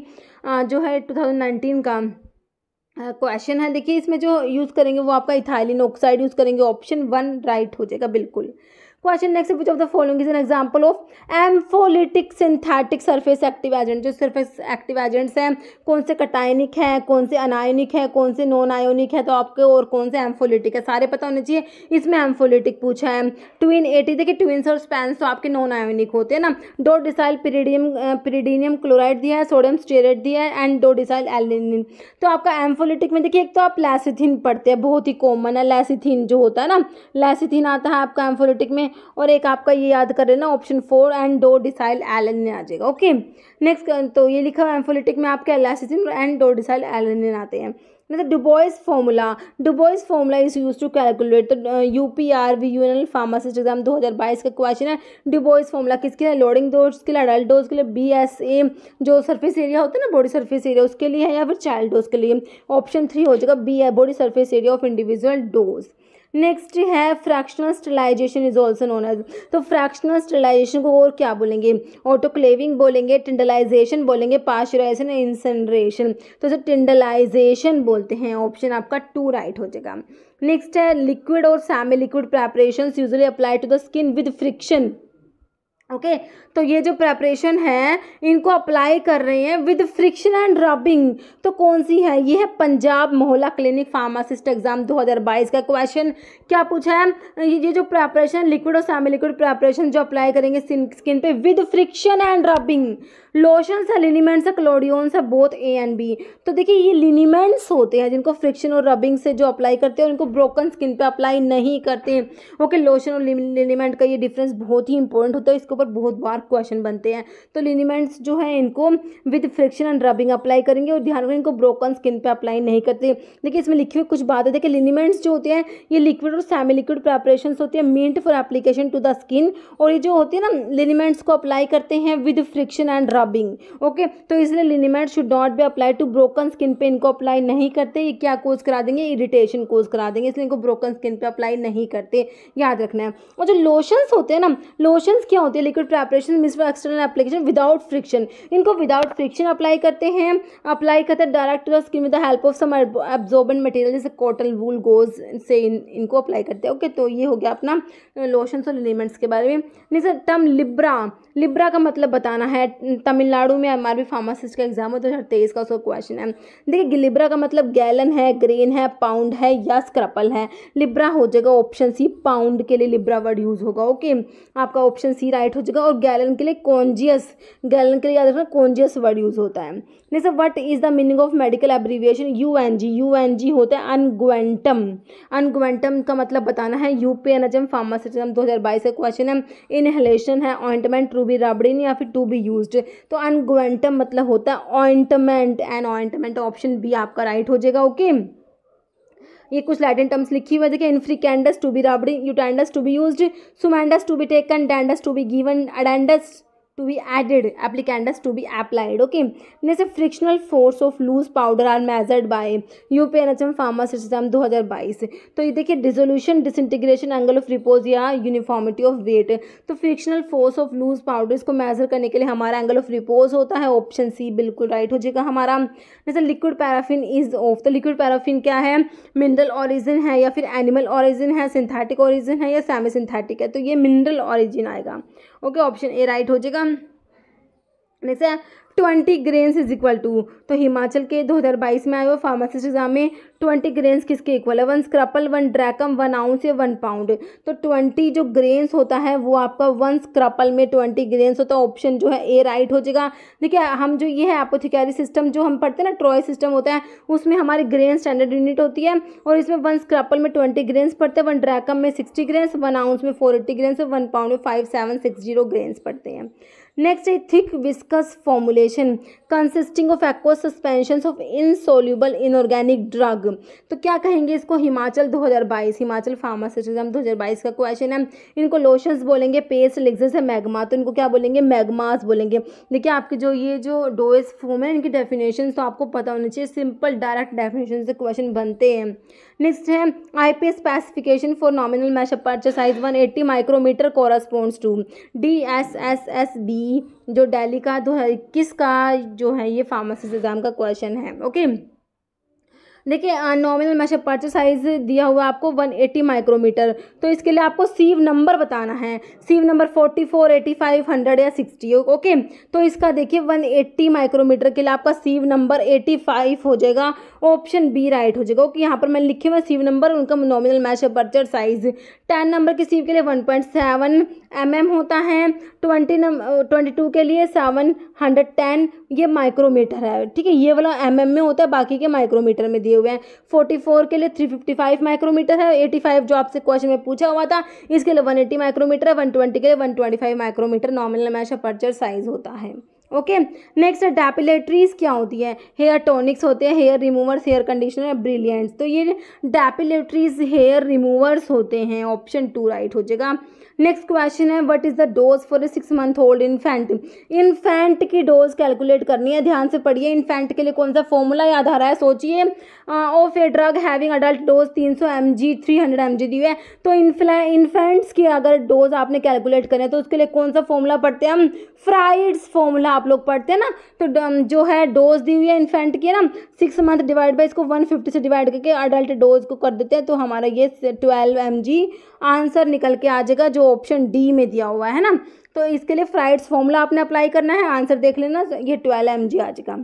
जो है टू थाउजेंड नाइनटीन का क्वेश्चन है देखिए इसमें जो यूज़ करेंगे वो आपका इथाइलिन ऑक्साइड यूज़ करेंगे ऑप्शन वन राइट हो जाएगा बिल्कुल question next which of the following is an example of ampholytic synthetic surface active agent जो सरफेस एक्टिव एजेंट्स हैं कौन से कटायनिक हैं कौन से अनायोनिक है कौन से नॉन आयोनिक है तो आपके और कौन से एम्फोलिटिक है सारे पता होने चाहिए इसमें एम्फोलिटिक पूछा है ट्विन एटी देखिए ट्विन्स और स्पैंस तो आपके नॉन आयोनिक होते हैं ना दो डिसाइल पिरीडियम पिरीडीनियम क्लोराइड दिया है सोडियम स्टेरेट दिया है एंड दो डिसाइल एलिनिन तो आपका एम्फोलिटिक में देखिए एक तो आप लैसिथिन पढ़ते हैं बहुत ही कॉमन है लैसिथिन जो होता है ना लैसिथिन आता है आपका एम्फोलिटिक में और एक आपका ये याद कर लेना option four and dodecyl alanine आ जाएगा ओके नेक्स्ट तो ये लिखा हुआ एम्फोलिटिक में आपका lecithin and dodecyl alanine आते हैं मतलब DuBois formula DuBois formula is use to calculate तो U P R V U N L pharmacist exam दो हज़ार बाईस का क्वेश्चन है डुबॉयस फॉर्मूला किसके लिए लोडिंग डोज के लिए अडल्ट डोज के लिए बी एस ए जो सर्फेस एरिया होता है ना बॉडी सर्फेस एरिया उसके लिए है या फिर चाइल्ड डोज के लिए ऑप्शन थ्री हो जाएगा B A body surface area of individual dose next है fractional sterilization is also known as तो फ्रैक्शनल स्टेलाइजेशन को और क्या बोलेंगे ऑटोक्लेविंग बोलेंगे टिंडलाइजेशन बोलेंगे पाश्चराइजेशन इंसनरेशन तो जो टिंडलाइजेशन बोलते हैं ऑप्शन आपका टू राइट हो जाएगा नेक्स्ट है लिक्विड और semi liquid preparation usually apply to the skin with friction okay okay, तो ये जो प्रेपरेशन है इनको अप्लाई कर रहे हैं विद फ्रिक्शन एंड रबिंग तो कौन सी है ये है पंजाब मोहल्ला क्लिनिक फार्मासिस्ट एग्जाम 2022 का क्वेश्चन क्या पूछा है ये जो प्रेपरेशन लिक्विड और सेमी लिक्विड प्रेपरेशन जो अप्लाई करेंगे स्किन पे with friction and rubbing lotions है लिनीमेंट्स है क्लोडियोन्स है बोथ ए एंड बी तो देखिए ये लिनीमेंट्स होते हैं जिनको फ्रिक्शन और रबिंग से जो अप्लाई करते हैं उनको ब्रोकन स्किन पे अप्लाई नहीं करते हैं ओके लोशन और लिनीमेंट का ये डिफरेंस बहुत ही इंपॉर्टेंट होता है इसके ऊपर बहुत बार क्वेश्चन बनते हैं तो लिनीमेंट्स जो है इनको with friction and rubbing apply करेंगे और ध्यान रखें इनको ब्रोकन स्किन पर अप्लाई नहीं करते देखिए इसमें लिखी हुई कुछ बात है देखिए लिनीमेंट्स जो होते हैं ये लिक्विड और सेमी लिक्विड प्रेपरेशन होती है meant for application to the skin और ये जो होती है ना लिनीमेंट्स को अप्लाई करते हैं with friction and rubbing okay तो इसलिए liniment should not be apply to broken skin पे इनको अप्लाई नहीं करते ये क्या कोज करा देंगे इरिटेशन कोज करा देंगे इसलिए इनको ब्रोकन स्किन पे अप्लाई नहीं करते याद रखना है और जो लोशंस होते हैं ना लोशंस क्या होते हैं liquid preparation meant for external application without friction इनको विदाउट फ्रिक्शन अप्लाई करते हैं अप्लाई करते हैं direct to the skin with the help of some absorbent material जैसे कॉटन वूल गोज से इन इनको अप्लाई करते हैं ओके तो ये हो गया अपना लोशंस और लिमेंट्स के बारे में जैसे टर्म लिब्रा लिब्रा का मतलब बताना है तमिलनाडु में एम आर बी फार्मासिस्ट का एग्जाम है दो तो हज़ार तेईस का उसका क्वेश्चन है देखिए लिब्रा का मतलब गैलन है ग्रेन है पाउंड है या स्क्रपल है लिब्रा हो जाएगा ऑप्शन सी पाउंड के लिए लिब्रा वर्ड यूज़ होगा ओके आपका ऑप्शन सी राइट हो जाएगा और गैलन के लिए कॉन्जियस गैलन के लिए याद रखना कॉन्जियस वर्ड यूज़ होता है नहीं sir what is the meaning of medical abbreviation U N G U N G होता है अनगुएंटम अनगुएंटम का मतलब बताना है U P N H M pharmacist दो हज़ार बाईस का क्वेश्चन है इनहेलेशन है ऑइंटमेंट टू बी रबड़ीन या फिर टू बी यूज तो अनगुएंटम मतलब होता है ointment and ointment option B आपका राइट हो जाएगा ओके ये कुछ लैटिन टर्म्स लिखी हुई है देखिए infricandus to be rubbed utendus to be use sumendus to be taken dandus to be given addendus to be added applicandus to be added applicant as to be applied okay next frictional force of loose powder are measured by U P N H M pharmacist बाईस तो ये देखिए dissolution integration angle of repose या यूनिफॉर्मिटी ऑफ वेट तो frictional force of loose powder इसको मेजर करने के लिए हमारा एंगल ऑफ रिपोज होता है ऑप्शन सी बिल्कुल राइट हो जाएगा हमारा जैसे लिक्विड पैराफिन इज ऑफ तो लिक्विड पैराफिन क्या है मिनरल ऑरिजिन है या फिर एनिमल ऑरिजिन है सिंथेटिक ऑरिजिन है या सेमी सिंथेटिक है तो ये मिनरल ऑरिजिन आएगा ओके ऑप्शन ए राइट हो जाएगा जैसे twenty grains is equal to तो हिमाचल के 2022 में आए हुए फार्मासिस्ट एग्जाम में ट्वेंटी ग्रेन्स किसके इक्वल है one scruple one drachm one ounce या वन पाउंड तो ट्वेंटी जो ग्रेन्स होता है वो आपका वन स्क्रपल में ट्वेंटी ग्रेन्स होता है ऑप्शन जो है ए राइट हो जाएगा देखिए हम जो ये है एपोथिकैरी सिस्टम जो हम पढ़ते हैं ना ट्रॉय सिस्टम होता है उसमें हमारे ग्रेन स्टैंडर्ड यूनिट होती है और इसमें वन स्क्रपल में ट्वेंटी ग्रेन्स पड़ते हैं वन ड्रैकम में सिक्सटी ग्रेन्स वन आउंस में four eighty grains one pound में five seven six zero grains पड़ते हैं नेक्स्ट है thick viscous formulation consisting of aqua suspension of insoluble inorganic drug तो क्या कहेंगे इसको हिमाचल 2022 हिमाचल फार्मासिस्ट 2022 का क्वेश्चन है इनको लोशंस बोलेंगे पेस्ट लिग्जेस है मैगमा तो इनको क्या बोलेंगे मैगमास बोलेंगे देखिए आपके जो ये जो डोज फॉर्म है इनकी डेफिनेशन तो आपको पता होना चाहिए सिंपल डायरेक्ट डेफिनेशन से क्वेश्चन बनते हैं नेक्स्ट है I P specification for nominal mesh aperture size one eighty micrometer corresponds to D S S S B जो डेली का दो इक्कीस का जो है ये फार्मासिस एग्जाम का क्वेश्चन है ओके okay? देखिए नॉमिनल मैश पर्चे साइज दिया हुआ आपको 180 माइक्रोमीटर तो इसके लिए आपको सीव नंबर बताना है सीव नंबर 44, 85, 100 या 60 ओके तो इसका देखिए 180 माइक्रोमीटर के लिए आपका सीव नंबर 85 हो जाएगा ऑप्शन बी राइट हो जाएगा ओके यहाँ पर मैंने लिखे हुए सीव नंबर उनका nominal mesh aperture size ten number के सीव के लिए one point seven M M होता है ट्वेंटी नंबर ट्वेंटी टू के लिए सेवन हंड्रेड टेन ये माइक्रोमीटर है ठीक है ये वाला एम mm एम में होता है बाकी के माइक्रोमीटर में दिया दिए हुए हैं फोर्टी फोर के लिए थ्री फिफ्टी फाइव माइक्रोमीटर है एटी फाइव जो आपसे क्वेश्चन में पूछा हुआ था इसके लिए वन एटी माइक्रोमीटर है वन ट्वेंटी के लिए one twenty five micrometer normal mesh aperture size होता है ओके नेक्स्ट है डैपिलेटरीज क्या होती है हेयर टॉनिक्स होते हैं hair removers hair conditioner brilliants तो ये डैपिलेटरीज हेयर रिमूवर्स होते हैं ऑप्शन टू राइट हो जाएगा नेक्स्ट क्वेश्चन है what is the dose for a six month old infant infant की डोज कैलकुलेट करनी है ध्यान से पढ़िए इन्फेंट के लिए कौन सा फॉर्मूला याद आ रहा है सोचिए of a drug having adult dose तीन सौ M G three hundred M G दी है तो इन्फेंट्स की अगर डोज आपने कैलकुलेट करें तो उसके लिए कौन सा फॉर्मूला पढ़ते हैं हम फ्राइड्स फॉर्मूला आप लोग पढ़ते हैं ना तो जो है डोज दी हुई है इन्फेंट की ना सिक्स मंथ डिवाइड बाई इसको वन फिफ्टी से डिवाइड करके अडल्ट डोज को कर देते हैं तो हमारा ये ट्वेल्व एम जी आंसर निकल के आ जाएगा जो ऑप्शन डी में दिया हुआ है ना तो इसके लिए फ्राइड्स फॉर्मूला आपने अप्लाई करना है आंसर देख लेना ये ट्वेल्व एम जी आज का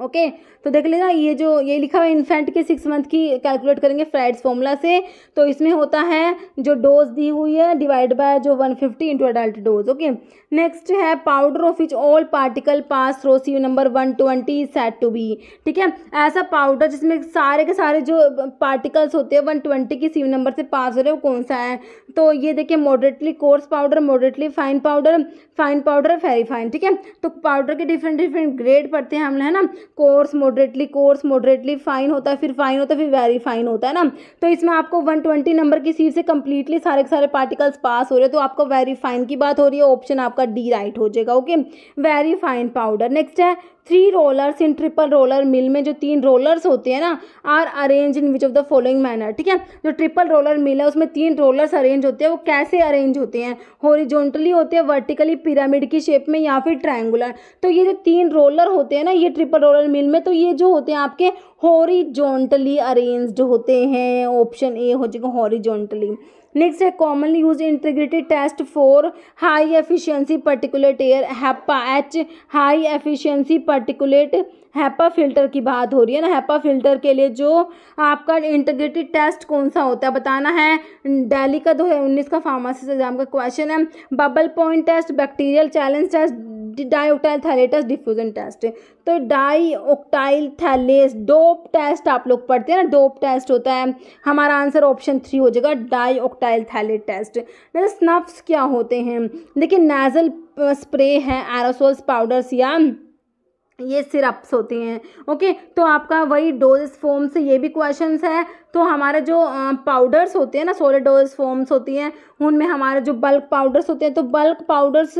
ओके okay, तो देख लेना ये जो ये लिखा हुआ इन्फेंट के सिक्स मंथ की कैलकुलेट करेंगे फ्राइड्स फॉर्मूला से तो इसमें होता है जो डोज दी हुई है डिवाइड बाय जो one fifty into adult dose okay next है powder of each all particle pass through sieve number one twenty said to be ठीक है ऐसा पाउडर जिसमें सारे के सारे जो पार्टिकल्स होते हैं वन ट्वेंटी की सी नंबर से पास हो रहे हैं वो कौन सा है तो ये देखिए moderately coarse powder moderately fine powder fine powder very fine ठीक है तो पाउडर के डिफरेंट डिफरेंट ग्रेड पड़ते हैं हमने है ना coarse moderately coarse moderately fine होता है फिर फाइन होता है फिर वेरी फाइन होता है ना तो इसमें आपको वन ट्वेंटी नंबर की सीट से कंप्लीटली सारे सारे पार्टिकल्स पास हो रहे हैं तो आपको वेरी फाइन की बात हो रही है ऑप्शन आपका डी राइट हो जाएगा okay very fine powder next है three rollers in triple roller mill में जो तीन रोलर्स होते हैं ना are arrange in which of the following manner ठीक है जो ट्रिपल रोलर मिल है उसमें तीन रोलर्स अरेंज होते हैं वो कैसे अरेंज होते हैं हॉरिजॉन्टली होते हैं वर्टिकली पिरामिड की शेप में या फिर ट्रायंगुलर तो ये जो तीन रोलर होते हैं ना ये ट्रिपल रोलर मिल में तो ये जो होते हैं आपके हॉरिजॉन्टली अरेंज होते हैं ऑप्शन ए हो जाएगा horizontally Next, a commonly used integrity test for high efficiency particulate air HEPA H high efficiency particulate HEPA filter की बात हो रही है ना हैपा फिल्टर के लिए जो आपका इंटीग्रेटेड टेस्ट कौन सा होता है बताना है डेली का दो का फार्मासिस एग्जाम का क्वेश्चन है bubble point test bacterial challenge test dioctyl phthalates diffusion test तो dioctyl phthalate DOP test आप लोग पढ़ते हैं ना डोप टेस्ट होता है हमारा आंसर ऑप्शन थ्री हो जाएगा dioctyl phthalate test snuffs क्या होते हैं देखिए नेजल स्प्रे है एरोसोल्स पाउडर्स या ये सिरप्स होती हैं ओके तो आपका वही डोज फॉर्म से ये भी क्वेश्चन है तो हमारे जो पाउडर्स होते हैं ना सोलिड डोज फॉर्म्स होती हैं उनमें हमारे जो बल्क पाउडर्स होते हैं तो बल्क पाउडर्स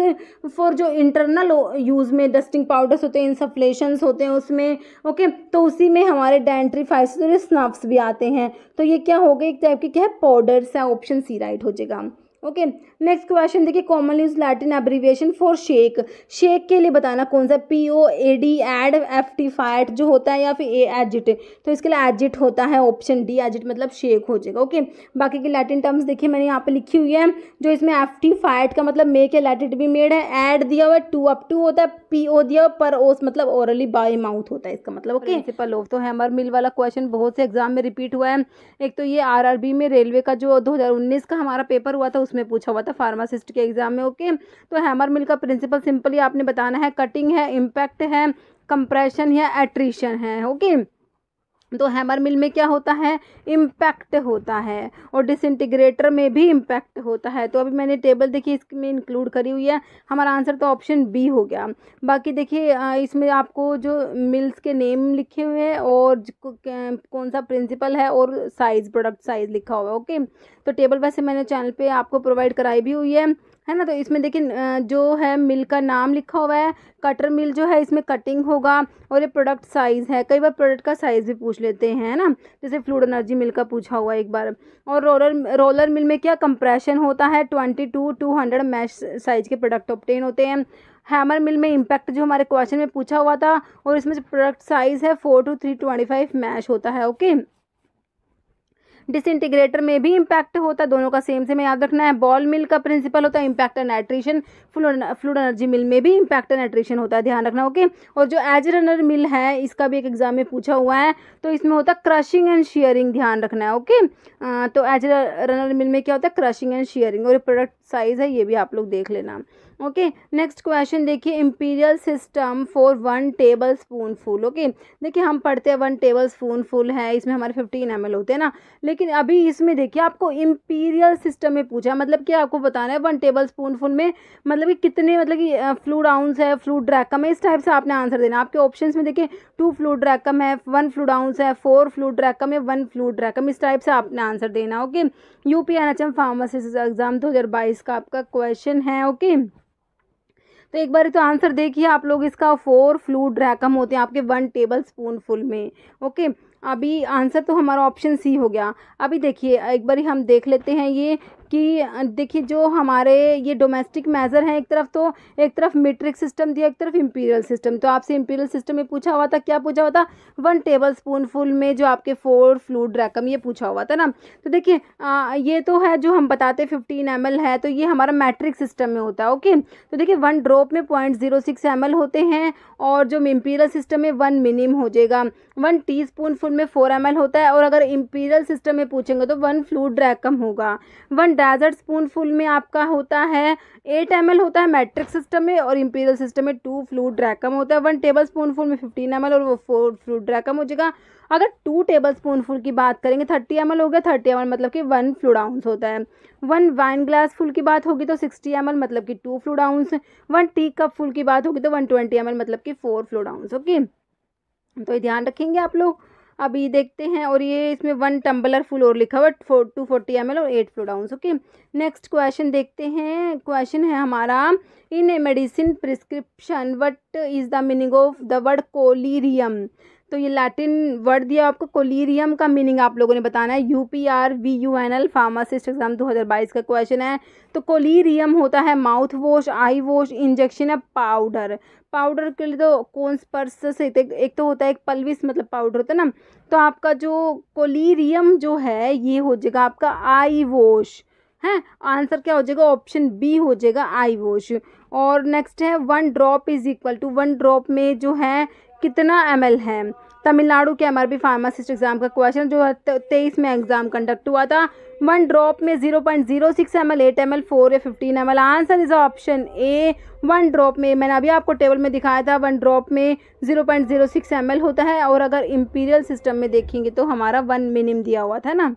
फॉर जो इंटरनल यूज़ में डस्टिंग पाउडर्स होते हैं इंसफ्लेशन होते हैं उसमें ओके तो उसी में हमारे डेंट्रीफाइस तो स्नफ्स भी आते हैं तो ये क्या हो गए एक टाइप के क्या है पाउडर्स है ऑप्शन सी राइट हो जाएगा ओके नेक्स्ट क्वेश्चन देखिए common use Latin abbreviation for shake shake के लिए बताना कौन सा P O A D ad F T फाइट जो होता है या फिर ए एजिट तो इसके लिए एजिट होता है ऑप्शन डी एजिट मतलब शेक हो जाएगा ओके बाकी के लैटिन टर्म्स देखिए मैंने यहाँ पे लिखी हुई है जो इसमें एफ टी फाइट का मतलब मेक या लैटिट भी बी मेड है एड दिया हुआ टू अप टू होता है पी ओ दिया हुआ पर ओस मतलब ओरली बाई माउथ होता है इसका मतलब ओके प्रिंसिपल ऑफ तो हैमर मिल वाला क्वेश्चन बहुत से एग्जाम में रिपीट हुआ है एक तो ये आर में रेलवे का जो दो का हमारा पेपर हुआ था उसमें पूछा हुआ था फार्मासिस्ट तो के एग्ज़ाम में ओके तो हैमर मिल का प्रिंसिपल सिंपली आपने बताना है कटिंग है इम्पैक्ट है कंप्रेशन है एट्रीशन है ओके तो हैमर मिल में क्या होता है इम्पैक्ट होता है और डिसइंटीग्रेटर में भी इम्पैक्ट होता है तो अभी मैंने टेबल देखिए इसमें इंक्लूड करी हुई है हमारा आंसर तो ऑप्शन बी हो गया बाकी देखिए इसमें आपको जो मिल्स के नेम लिखे हुए हैं और कौन सा प्रिंसिपल है और साइज़ प्रोडक्ट साइज़ लिखा हुआ है ओके तो टेबल वैसे मैंने चैनल पर आपको प्रोवाइड कराई भी हुई है है ना तो इसमें देखिए जो है मिल का नाम लिखा हुआ है कटर मिल जो है इसमें कटिंग होगा और ये प्रोडक्ट साइज़ है कई बार प्रोडक्ट का साइज़ भी पूछ लेते हैं ना जैसे फ्लूड एनर्जी मिल का पूछा हुआ एक बार और रोलर रोलर मिल में क्या कंप्रेशन होता है twenty two two hundred mesh size के प्रोडक्ट ऑप्टेन होते हैं हैमर मिल में इम्पैक्ट जो हमारे क्वेश्चन में पूछा हुआ था और इसमें जो प्रोडक्ट साइज़ है four two three twenty five mesh होता है ओके डिसइंटीग्रेटर में भी इम्पैक्ट होता है दोनों का सेम सेम याद रखना है बॉल मिल का प्रिंसिपल होता है impact and attrition fluid energy mill में भी इम्पैक्ट एंड नाइट्रेशन होता है ध्यान रखना ओके और जो एज रनर मिल है इसका भी एक एग्जाम में पूछा हुआ है तो इसमें होता है क्रशिंग एंड शेयरिंग ध्यान रखना है ओके तो एज रनर मिल में क्या होता है क्रशिंग एंड शेयरिंग और प्रोडक्ट साइज है ये भी आप लोग देख लेना ओके नेक्स्ट क्वेश्चन देखिए imperial system for one table spoon tablespoonful okay देखिए हम पढ़ते हैं वन टेबल स्पून फुल है इसमें हमारे फिफ्टीन एम होते हैं ना लेकिन अभी इसमें देखिए आपको इम्पीरियल सिस्टम में पूछा मतलब कि आपको बताना है वन टेबल स्पून फुल में मतलब कि कितने मतलब कि फ्लू डाउंस है फ्लू ड्रैकम है इस टाइप से आपने आंसर देना आपके ऑप्शन में देखिए टू फ्लू ड्रैकम है वन फ्लू डाउंस है फोर फ्लू ड्रैकम है वन फ्लू ड्रैकम इस टाइप से आपने आंसर देना okay U P N H M pharmacist exam दो हज़ार बाईस का आपका क्वेश्चन है ओके तो एक बार तो आंसर देखिए आप लोग इसका फोर फ्लू ड्रैकम होते हैं आपके वन टेबल स्पून फुल में ओके अभी आंसर तो हमारा ऑप्शन सी हो गया अभी देखिए एक बार हम देख लेते हैं ये कि देखिए जो हमारे ये डोमेस्टिक मेज़र हैं एक तरफ तो एक तरफ मीट्रिक सिस्टम दिया एक तरफ इम्पीरियल सिस्टम तो आपसे इम्पीरियल सिस्टम में पूछा हुआ था क्या पूछा हुआ था वन टेबल स्पून फुल में जो आपके फोर फ्लूड रैकम ये पूछा हुआ था ना तो देखिए ये तो है जो हम बताते फिफ्टीन एम है तो ये हमारा मैट्रिक सिस्टम में होता है ओके तो देखिए वन ड्रॉप में पॉइंट जीरो सिक्स एम होते हैं और जो इम्पीरियल सिस्टम में वन मिनिम हो जाएगा one tea spoon teaspoonful fluid में फोर एम होता है और अगर इम्पीरियल सिस्टम में पूछेंगे तो वन फ्लूड ड्रैग कम होगा वन डेजर्ट स्पूनफुल में आपका होता है एट एम होता है मैट्रिक सिस्टम में और इम्पीरियल सिस्टम में टू फ्लूड ड्रैग कम होता है वन टेबल स्पूनफुल में फिफ्टीन एम और वो फोर फ्लूड ड्रैग कम हो जाएगा अगर टू टेबल स्पून फुल की बात करेंगे थर्टी एम हो गया थर्टी एम मतलब कि वन फ्लूड आउंस होता है वन वाइन ग्लास फुल की बात होगी तो सिक्सटी एम मतलब कि two fluid ounce one tea cup teacupful की बात होगी तो वन ट्वेंटी एम मतलब कि फोर फ्लूड आउंस ओके तो ये ध्यान रखेंगे आप लोग अभी देखते हैं और ये इसमें वन टम्बलर फुल और लिखा हुआ फोर टू फोर्टी एम और एट फ्लो डाउन ओके नेक्स्ट क्वेश्चन देखते हैं क्वेश्चन है हमारा in a medicine prescription what is the meaning of the word collyrium तो ये लैटिन वर्ड दिया आपको कोलीरियम का मीनिंग आप लोगों ने बताना है U P R V U N L pharmacist exam 2022 का क्वेश्चन है तो कोलीरियम होता है mouth wash eye wash injection या पाउडर पाउडर के लिए तो कौन पर्स से एक तो होता है एक पल्विस मतलब पाउडर होता है ना तो आपका जो कोलीरियम जो है ये हो जाएगा आपका आई वॉश है आंसर क्या हो जाएगा ऑप्शन बी हो जाएगा आई वॉश और नेक्स्ट है one drop is equal to one drop में जो है कितना एम है तमिलनाडु के एमआरबी फार्मासिस्ट एग्जाम का क्वेश्चन जो तो तेईस में एग्जाम कंडक्ट हुआ था वन ड्रॉप में zero point zero six M L eight M L four या fifteen M L answer is option A one drop में मैंने अभी आपको टेबल में दिखाया था वन ड्रॉप में zero point zero six M L होता है और अगर इम्पीरियल सिस्टम में देखेंगे तो हमारा वन मिनिम दिया हुआ था ना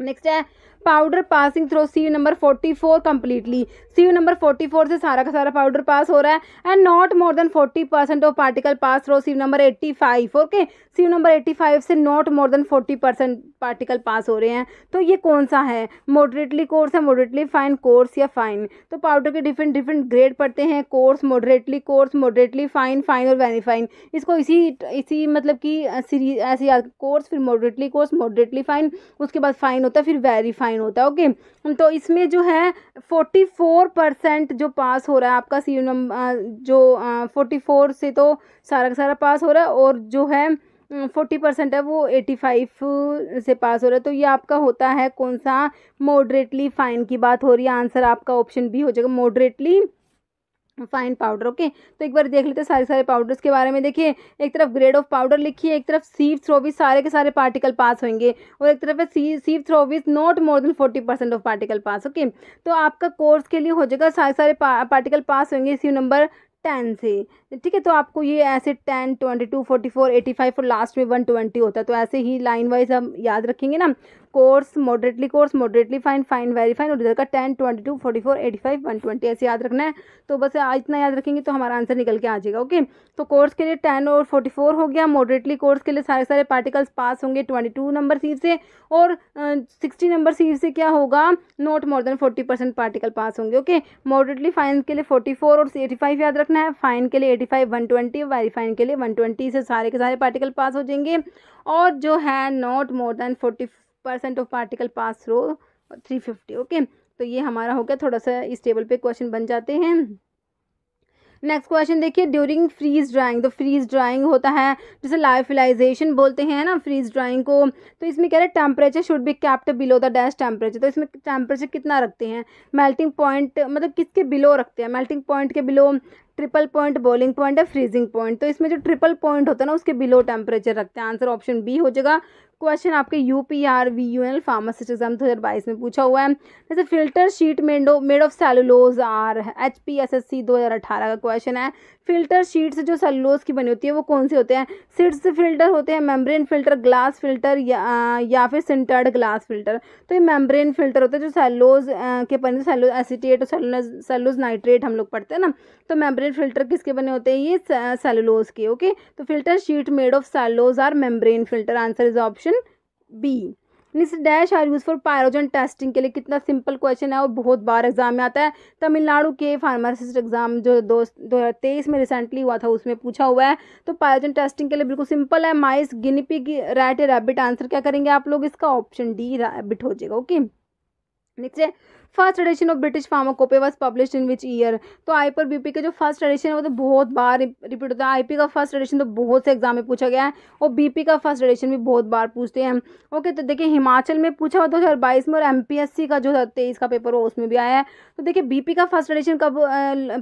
नेक्स्ट है powder passing through sieve number forty four completely sieve number forty four से सारा का सारा पाउडर पास हो रहा है and not more than forty percent of particle pass through sieve number eighty five okay sieve number eighty five से not more than forty percent particle pass हो रहे हैं तो ये कौन सा है मॉडरेटली कोर्स है मॉडरेटली फाइन कोर्स या फाइन तो पाउडर के डिफरेंट डिफरेंट ग्रेड पड़ते हैं coarse moderately coarse moderately fine fine और वेरीफाइन इसको इसी इसी मतलब कि सीरीज ऐसे कोर्स फिर मॉडरेटली कोर्स मॉडरेटली फाइन उसके बाद फाइन होता है फिर वेरीफाइन साइन होता है ओके तो इसमें जो है फोर्टी फोर परसेंट जो पास हो रहा है आपका सी नंबर जो फोर्टी फोर से तो सारा का सारा पास हो रहा है और जो है फोर्टी परसेंट है वो एटी फाइव से पास हो रहा है तो ये आपका होता है कौन सा मॉडरेटली फाइन की बात हो रही है आंसर आपका ऑप्शन बी हो जाएगा मॉडरेटली फाइन पाउडर ओके तो एक बार देख लेते हैं सारे सारे पाउडर्स के बारे में देखिए एक तरफ ग्रेड ऑफ पाउडर लिखी है एक तरफ सीव थ्रो भी सारे के सारे पार्टिकल पास होंगे और एक तरफ है sieve sieve through not more than forty percent of particle pass okay तो आपका कोर्स के लिए हो जाएगा सारे सारे पा, पार्टिकल पास होंगे सीव नंबर टेन से ठीक है तो आपको ये ऐसे ten twenty two forty four eighty five और लास्ट में वन ट्वेंटी होता है तो ऐसे ही लाइन वाइज हम याद रखेंगे ना coarse moderately coarse moderately fine fine very fine और इधर का ten twenty two forty four eighty five one twenty ऐसे याद रखना है तो बस आज इतना याद रखेंगे तो हमारा आंसर निकल के आ जाएगा ओके तो कोर्स के लिए टेन और फोर्टी फोर हो गया मॉडरेटली कोर्स के लिए सारे सारे पार्टिकल्स पास होंगे ट्वेंटी टू नंबर सीट से और सिक्सटी नंबर सीट से क्या होगा not more than forty percent particle pass होंगे ओके मॉडरेटली फाइन के लिए फोर्टी फोर और एटी फाइव याद रखना है फाइन के लिए eighty five one twenty very fine के लिए वन ट्वेंटी से सारे के सारे पार्टिकल पास हो जाएंगे और जो है not more than forty percent of particle pass through three fifty okay तो ये हमारा हो गया थोड़ा सा इस टेबल पे क्वेश्चन बन जाते हैं नेक्स्ट क्वेश्चन देखिए ड्यूरिंग फ्रीज ड्राइंग तो फ्रीज ड्राइंग होता है जैसे लाइफिलाइजेशन बोलते हैं ना फ्रीज ड्राइंग को तो इसमें कह रहे हैं temperature should be kept below the dash temperature तो इसमें टेम्परेचर कितना रखते हैं मेल्टिंग पॉइंट मतलब किसके बिलो रखते हैं मेल्टिंग पॉइंट के below triple point boiling point या फ्रीजिंग पॉइंट तो इसमें जो ट्रिपल पॉइंट होता है ना उसके बिलो टेम्परेचर रखते हैं आंसर ऑप्शन बी हो जाएगा क्वेश्चन आपके U P R V U L pharmacist exam दो तो हज़ार बाईस में पूछा हुआ है जैसे filter sheet made made of cellulose are H P S S C दो हज़ार अठारह का क्वेश्चन है फिल्टर से जो सेलुलोज की बनी होती है वो कौन से होते हैं सिट्स फिल्टर होते हैं मेम्ब्रेन फिल्टर ग्लास फिल्टर या, या फिर सिंटर्ड ग्लास फिल्टर तो ये मेम्ब्रेन फिल्टर होते हैं जो सेलुलोज के बने सेलुलोज एसिटेट और सेलुलोज नाइट्रेट हम लोग पढ़ते हैं ना तो मेम्ब्रेन फिल्टर किसके बने होते हैं ये सेलुलोज के ओके तो filter sheet made of cellulose are membrane filter answer is option B निस dash are use for pyrogen testing के लिए कितना सिंपल क्वेश्चन है और बहुत बार एग्जाम में आता है तमिलनाडु के फार्मासिस्ट एग्जाम जो दो हज़ार तेईस में रिसेंटली हुआ था उसमें पूछा हुआ है तो पायरोजन टेस्टिंग के लिए बिल्कुल सिंपल है माइस की रैट रैबिट आंसर क्या करेंगे आप लोग इसका ऑप्शन डी रैबिट हो जाएगा ओके नेक्स्ट है first edition of British pharmacopoeia was publish in which year तो आई पर बीपी के जो फर्स्ट एडिशन है वो तो बहुत बार रिपीट होता है पी का फर्स्ट एडिशन तो बहुत से एग्जाम में पूछा गया है और बीपी का फर्स्ट एडिशन भी बहुत बार पूछते हैं ओके तो देखिए हिमाचल में पूछा हुआ तो दो हज़ार बाईस में और एम पी एस सी का जो तेईस का पेपर हुआ उसमें भी आया है तो देखिए बीपी का फर्स्ट एडिशन कब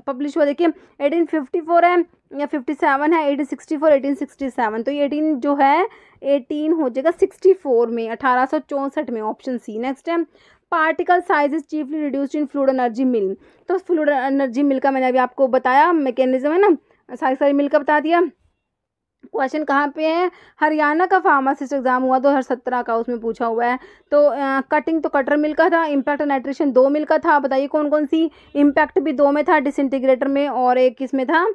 पब्लिश हुआ देखिए एटीन फिफ्टी फोर है या फिफ्टी सेवन है eighteen sixty four eighteen sixty seven तो एटीन जो है एटीन हो जाएगा सिक्सटी फोर में अठारह सौ चौंसठ में ऑप्शन सी नेक्स्ट है particle size is chiefly reduced in fluid energy mill तो फ्लूड एनर्जी मिल का मैंने अभी आपको बताया मैकेनिज्म है ना सारी सारी मिल का बता दिया क्वेश्चन कहाँ पे है हरियाणा का फार्मासिस्ट एग्जाम हुआ दो हज़ार सत्रह का उसमें पूछा हुआ है तो आ, कटिंग तो कटर मिल का था इम्पैक्ट नाइट्रेशन दो मिल का था बताइए कौन कौन सी इम्पैक्ट भी दो में था डिसइंटीग्रेटर में और एक किस में था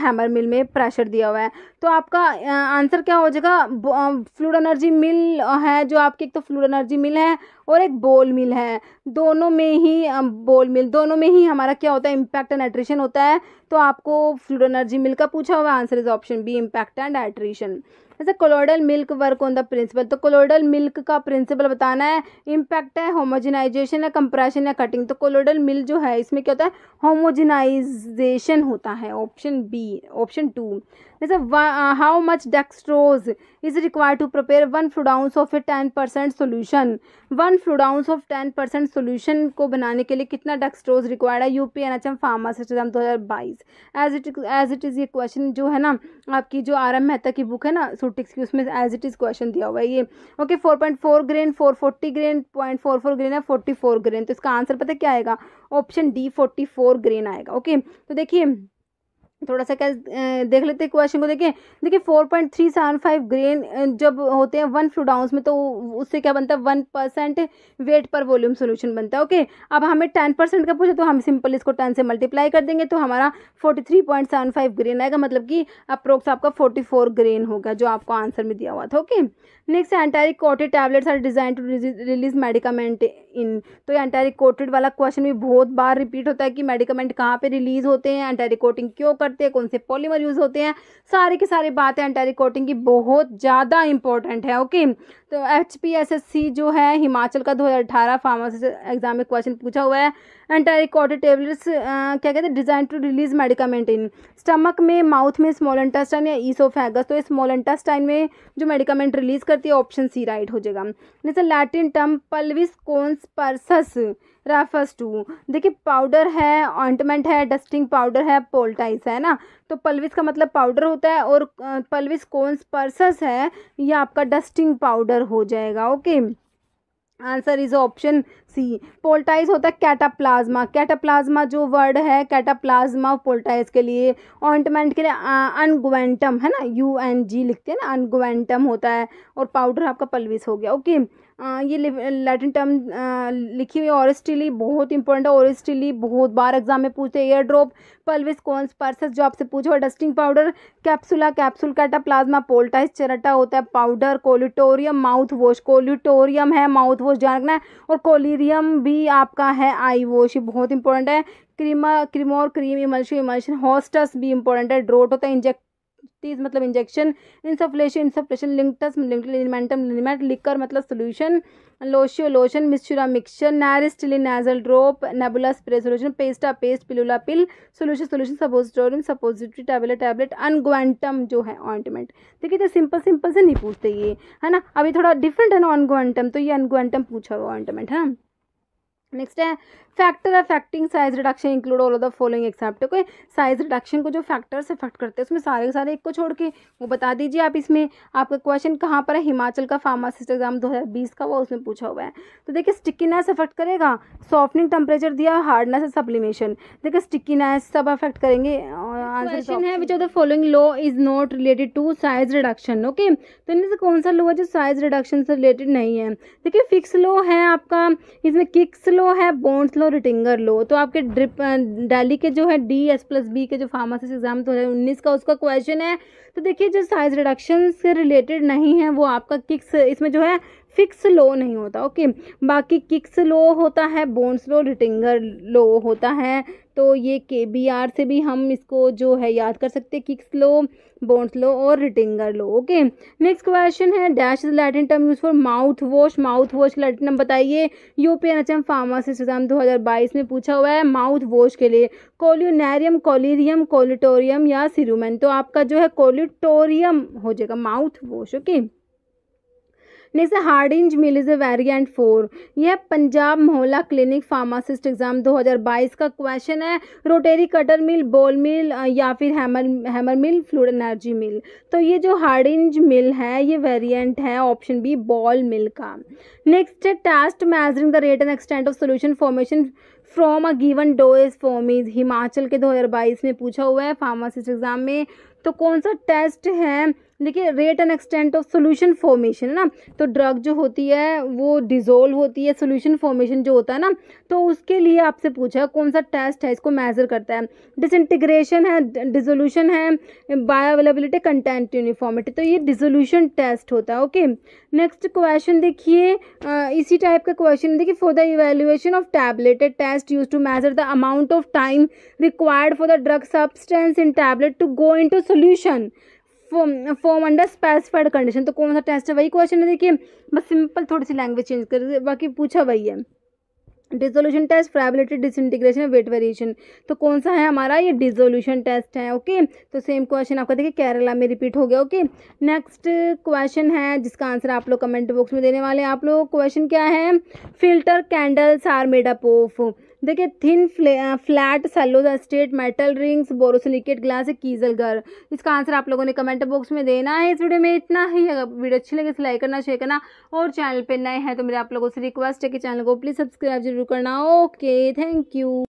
हैमर मिल में प्रेशर दिया हुआ है तो आपका आंसर क्या हो जाएगा फ्लूड एनर्जी मिल है जो आपकी एक तो फ्लूड एनर्जी मिल है और एक बोल मिल है दोनों में ही बोल मिल दोनों में ही हमारा क्या होता है इम्पैक्ट एंड एट्रीशन होता है तो आपको फ्लूड एनर्जी मिल का पूछा हुआ answer is option B impact and attrition जैसे colloidal mill work on the principle तो कोलोडल मिल्क का प्रिंसिपल बताना है इम्पैक्ट है होमोजिनाइजेशन या कंप्रेशन या कटिंग तो कोलोडल मिल्क जो है इसमें क्या होता है होमोजिनाइजेशन होता है ऑप्शन बी ऑप्शन टू जैसे how much dextrose is require to prepare one fluid ounce of a ten percent solution one fluid ounce of ten percent solution को बनाने के लिए कितना डेक्सट्रोज रिक्वायर्ड है U P N H M pharma दो हज़ार बाईस as it as it is ये क्वेश्चन जो है ना आपकी जो आर एम मेहता की बुक है ना सूटिक्स की उसमें एज इट इज़ क्वेश्चन दिया हुआ है ये okay four point four grain four forty grain point four four grain है फोर्टी फोर ग्रेन तो इसका आंसर पता क्या आएगा option D forty four grain आएगा ओके तो देखिए थोड़ा सा क्या देख लेते हैं क्वेश्चन को देखिए देखिए four point three seven five grain जब होते हैं वन फ्लूड में तो उससे क्या बनता है one percent weight per volume solution बनता है ओके अब हमें टेन परसेंट का पूछा तो हम सिंपल इसको टेन से मल्टीप्लाई कर देंगे तो हमारा forty three point seven five grain आएगा मतलब कि अप्रोक्स आपका फोर्टी फोर ग्रेन होगा जो आपको आंसर में दिया हुआ था okay next enteric coated tablets are designed to release medicament in तो ये एंटायरिक कोटेड वाला क्वेश्चन भी बहुत बार रिपीट होता है कि मेडिकामेंट कहाँ पे रिलीज होते हैं एंटायरिक कोटिंग क्यों करते हैं कौन से पॉलीमर यूज़ होते हैं सारे की सारी बातें एंटायरिक कोटिंग की बहुत ज़्यादा इंपॉर्टेंट है ओके तो एच जो है हिमाचल का दो फार्मास एग्जाम में क्वेश्चन पूछा हुआ है एंड टाइकोटा टेबलेट्स क्या कहते हैं designed to release medicament in stomach में माउथ में स्मॉल इंटेस्टाइन या ईसोफेगस तो स्मॉल इंटेस्टाइन में जो मेडिकामेंट रिलीज करती है ऑप्शन सी राइट हो जाएगा जैसे लैटिन टर्म पल्विस कोन्स परसस रेफर्स टू देखिए पाउडर है ऑइंटमेंट है डस्टिंग पाउडर है पोल्टाइस है ना तो पल्विस का मतलब पाउडर होता है और पल्विस कोन्स पर्सस है यह आपका डस्टिंग पाउडर हो जाएगा okay okay? Answer is option C poultice होता है कैटाप्लाज्मा कैटाप्लाज्मा जो वर्ड है कैटाप्लाज्मा पोल्टाइज के लिए ऑइंटमेंट के लिए अनगुवेंटम है ना यू एन जी लिखते हैं ना अनगुवेंटम होता है और पाउडर आपका पलविस हो गया ओके okay. ये लैटिन टर्म लिखी हुई ऑरिस्टिली बहुत इंपॉर्टेंट है ऑरिस्टिली बहुत बार एग्जाम में पूछते हैं एयर ड्रॉप पल्विस कॉन्स पर्सेस जो आपसे पूछे और डस्टिंग पाउडर कैप्सूला कैप्सूल काटा प्लाज्मा पोल्टाइस चरटा होता है पाउडर कोलिटोरियम माउथ वॉश कोलिटोरियम है माउथ वॉश ध्यान रखना है और कोलिरियम भी आपका है आई वॉश बहुत इंपॉर्टेंट है क्रीमा क्रीम और क्रीम इमल्शन इमल्शन हॉस्टस भी इंपॉर्टेंट है ड्रोट होता है इंजेक्ट तीस मतलब इंजेक्शन इंसफ्लेशन इंसफ्लेशन लिंकटस लिमेंटम लिमेंट लिकर मतलब सोल्यूशन लोशियो लोशन मिश्रा मिक्सचर नैरिस्टिलिन नैजल ड्रोप नेबुला स्प्रे सोल्यूशन पेस्टा पेस्ट पिलुला पिल सोल्यूशन सोल्यूशन सपोजिटोरियम सपोजिटरी टैबलेट टैबलेट अनगोएंटम जो है ऑइंटमेंट देखिए तो सिंपल सिंपल से नहीं पूछते ये है ना अभी थोड़ा डिफरेंट है ना अनगोएंटम तो ये अनगोएंटम पूछा हुआ ऑइंटमेंट है नेक्स्ट है factor affecting size reduction include all of the following except okay size reduction को जो फैक्टर्स इफेक्ट करते हैं उसमें सारे सारे एक को छोड़ के वो बता दीजिए आप इसमें आपका क्वेश्चन कहाँ पर है हिमाचल का फार्मासिस्ट एग्जाम 2020 का वो उसमें पूछा हुआ है तो देखिए स्टिकीनेस इफेक्ट करेगा सॉफ्टनिंग टेम्परेचर दिया हार्डनेस सप्लीमेशन देखिए स्टिकीनेस सब अफेक्ट करेंगे क्वेश्चन तो है which of the following law is not related to size reduction okay तो इनमें से कौन सा लॉ है जो साइज रिडक्शन से रिलेटेड नहीं है देखिए फिक्स लॉ है आपका इसमें किक्स लॉ है बोन्स लो और रिटिंगर लो तो आपके ड्रिप डेली के जो है डी एस प्लस बी के जो फार्मासिस एग्जाम दो हज़ार उन्नीस का उसका क्वेश्चन है तो देखिए जो साइज रिडक्शन से रिलेटेड नहीं है वो आपका किक्स इसमें जो है फिक्स लो नहीं होता ओके बाकी किक्स लो होता है बोन्स लो रिटिंगर लो होता है तो ये के बी आर से भी हम इसको जो है याद कर सकते हैं किक्स लो बोन्स लो और Rittinger law okay next question है dash is Latin term use for mouthwash mouthwash Latin term बताइए U P N H M pharmacist exam दो हज़ार बाईस में पूछा हुआ है माउथ वॉश के लिए कोल्यूनैरियम कोलिरियम कोलिटोरियम या सिरूमन तो आपका जो है कोलिटोरियम हो जाएगा mouthwash okay okay? Next है हार्डिंज मिलिज वेरियंट फोर यह पंजाब मोहल्ला क्लिनिक फार्मासिस्ट एग्जाम 2022 का क्वेश्चन है rotary cutter mill ball mill या फिर hammer hammer mill fluid energy mill तो ये जो हार्डिंज मिल है ये वेरियंट है ऑप्शन बी बॉल मिल का नेक्स्ट है test measuring the rate and extent of solution formation from a given dose forms Himachal के 2022 में पूछा हुआ है फार्मासिस्ट एग्ज़ाम में तो कौन सा टेस्ट है देखिए rate and extent of solution formation है ना तो ड्रग जो होती है वो डिजोल्व होती है सोल्यूशन फॉर्मेशन जो होता है ना तो उसके लिए आपसे पूछा कौन सा टेस्ट है इसको मेजर करता है डिसइंटीग्रेशन है डिजोल्यूशन है बायोअवेलेबिलिटी कंटेंट यूनिफॉर्मिटी तो ये डिजोल्यूशन टेस्ट होता है ओके नेक्स्ट क्वेश्चन देखिए इसी टाइप का क्वेश्चन देखिए for the evaluation of tableted test use to measure the amount of time required for the drug substance in tablet to go into solution form under specified condition तो कौन सा टेस्ट है वही क्वेश्चन है देखिए बस सिंपल थोड़ी सी लैंग्वेज चेंज कर बाकी पूछा वही है dissolution test friability disintegration weight variation तो कौन सा है हमारा ये डिजोल्यूशन टेस्ट है ओके तो सेम क्वेश्चन आपका देखिए केरला में रिपीट हो गया ओके नेक्स्ट क्वेश्चन है जिसका आंसर आप लोग कमेंट बॉक्स में देने वाले हैं आप लोग क्वेश्चन क्या है filter candles are made up of देखिए थिन फ्लैट सेलो स्टेट metal rings borosilicate glass kieselguhr इसका आंसर आप लोगों ने कमेंट बॉक्स में देना है इस वीडियो में इतना ही अगर वीडियो अच्छी लगे तो लाइक करना शेयर करना और चैनल पर नए हैं तो मेरे आप लोगों से रिक्वेस्ट है कि चैनल को प्लीज़ सब्सक्राइब जरूर करना ओके थैंक यू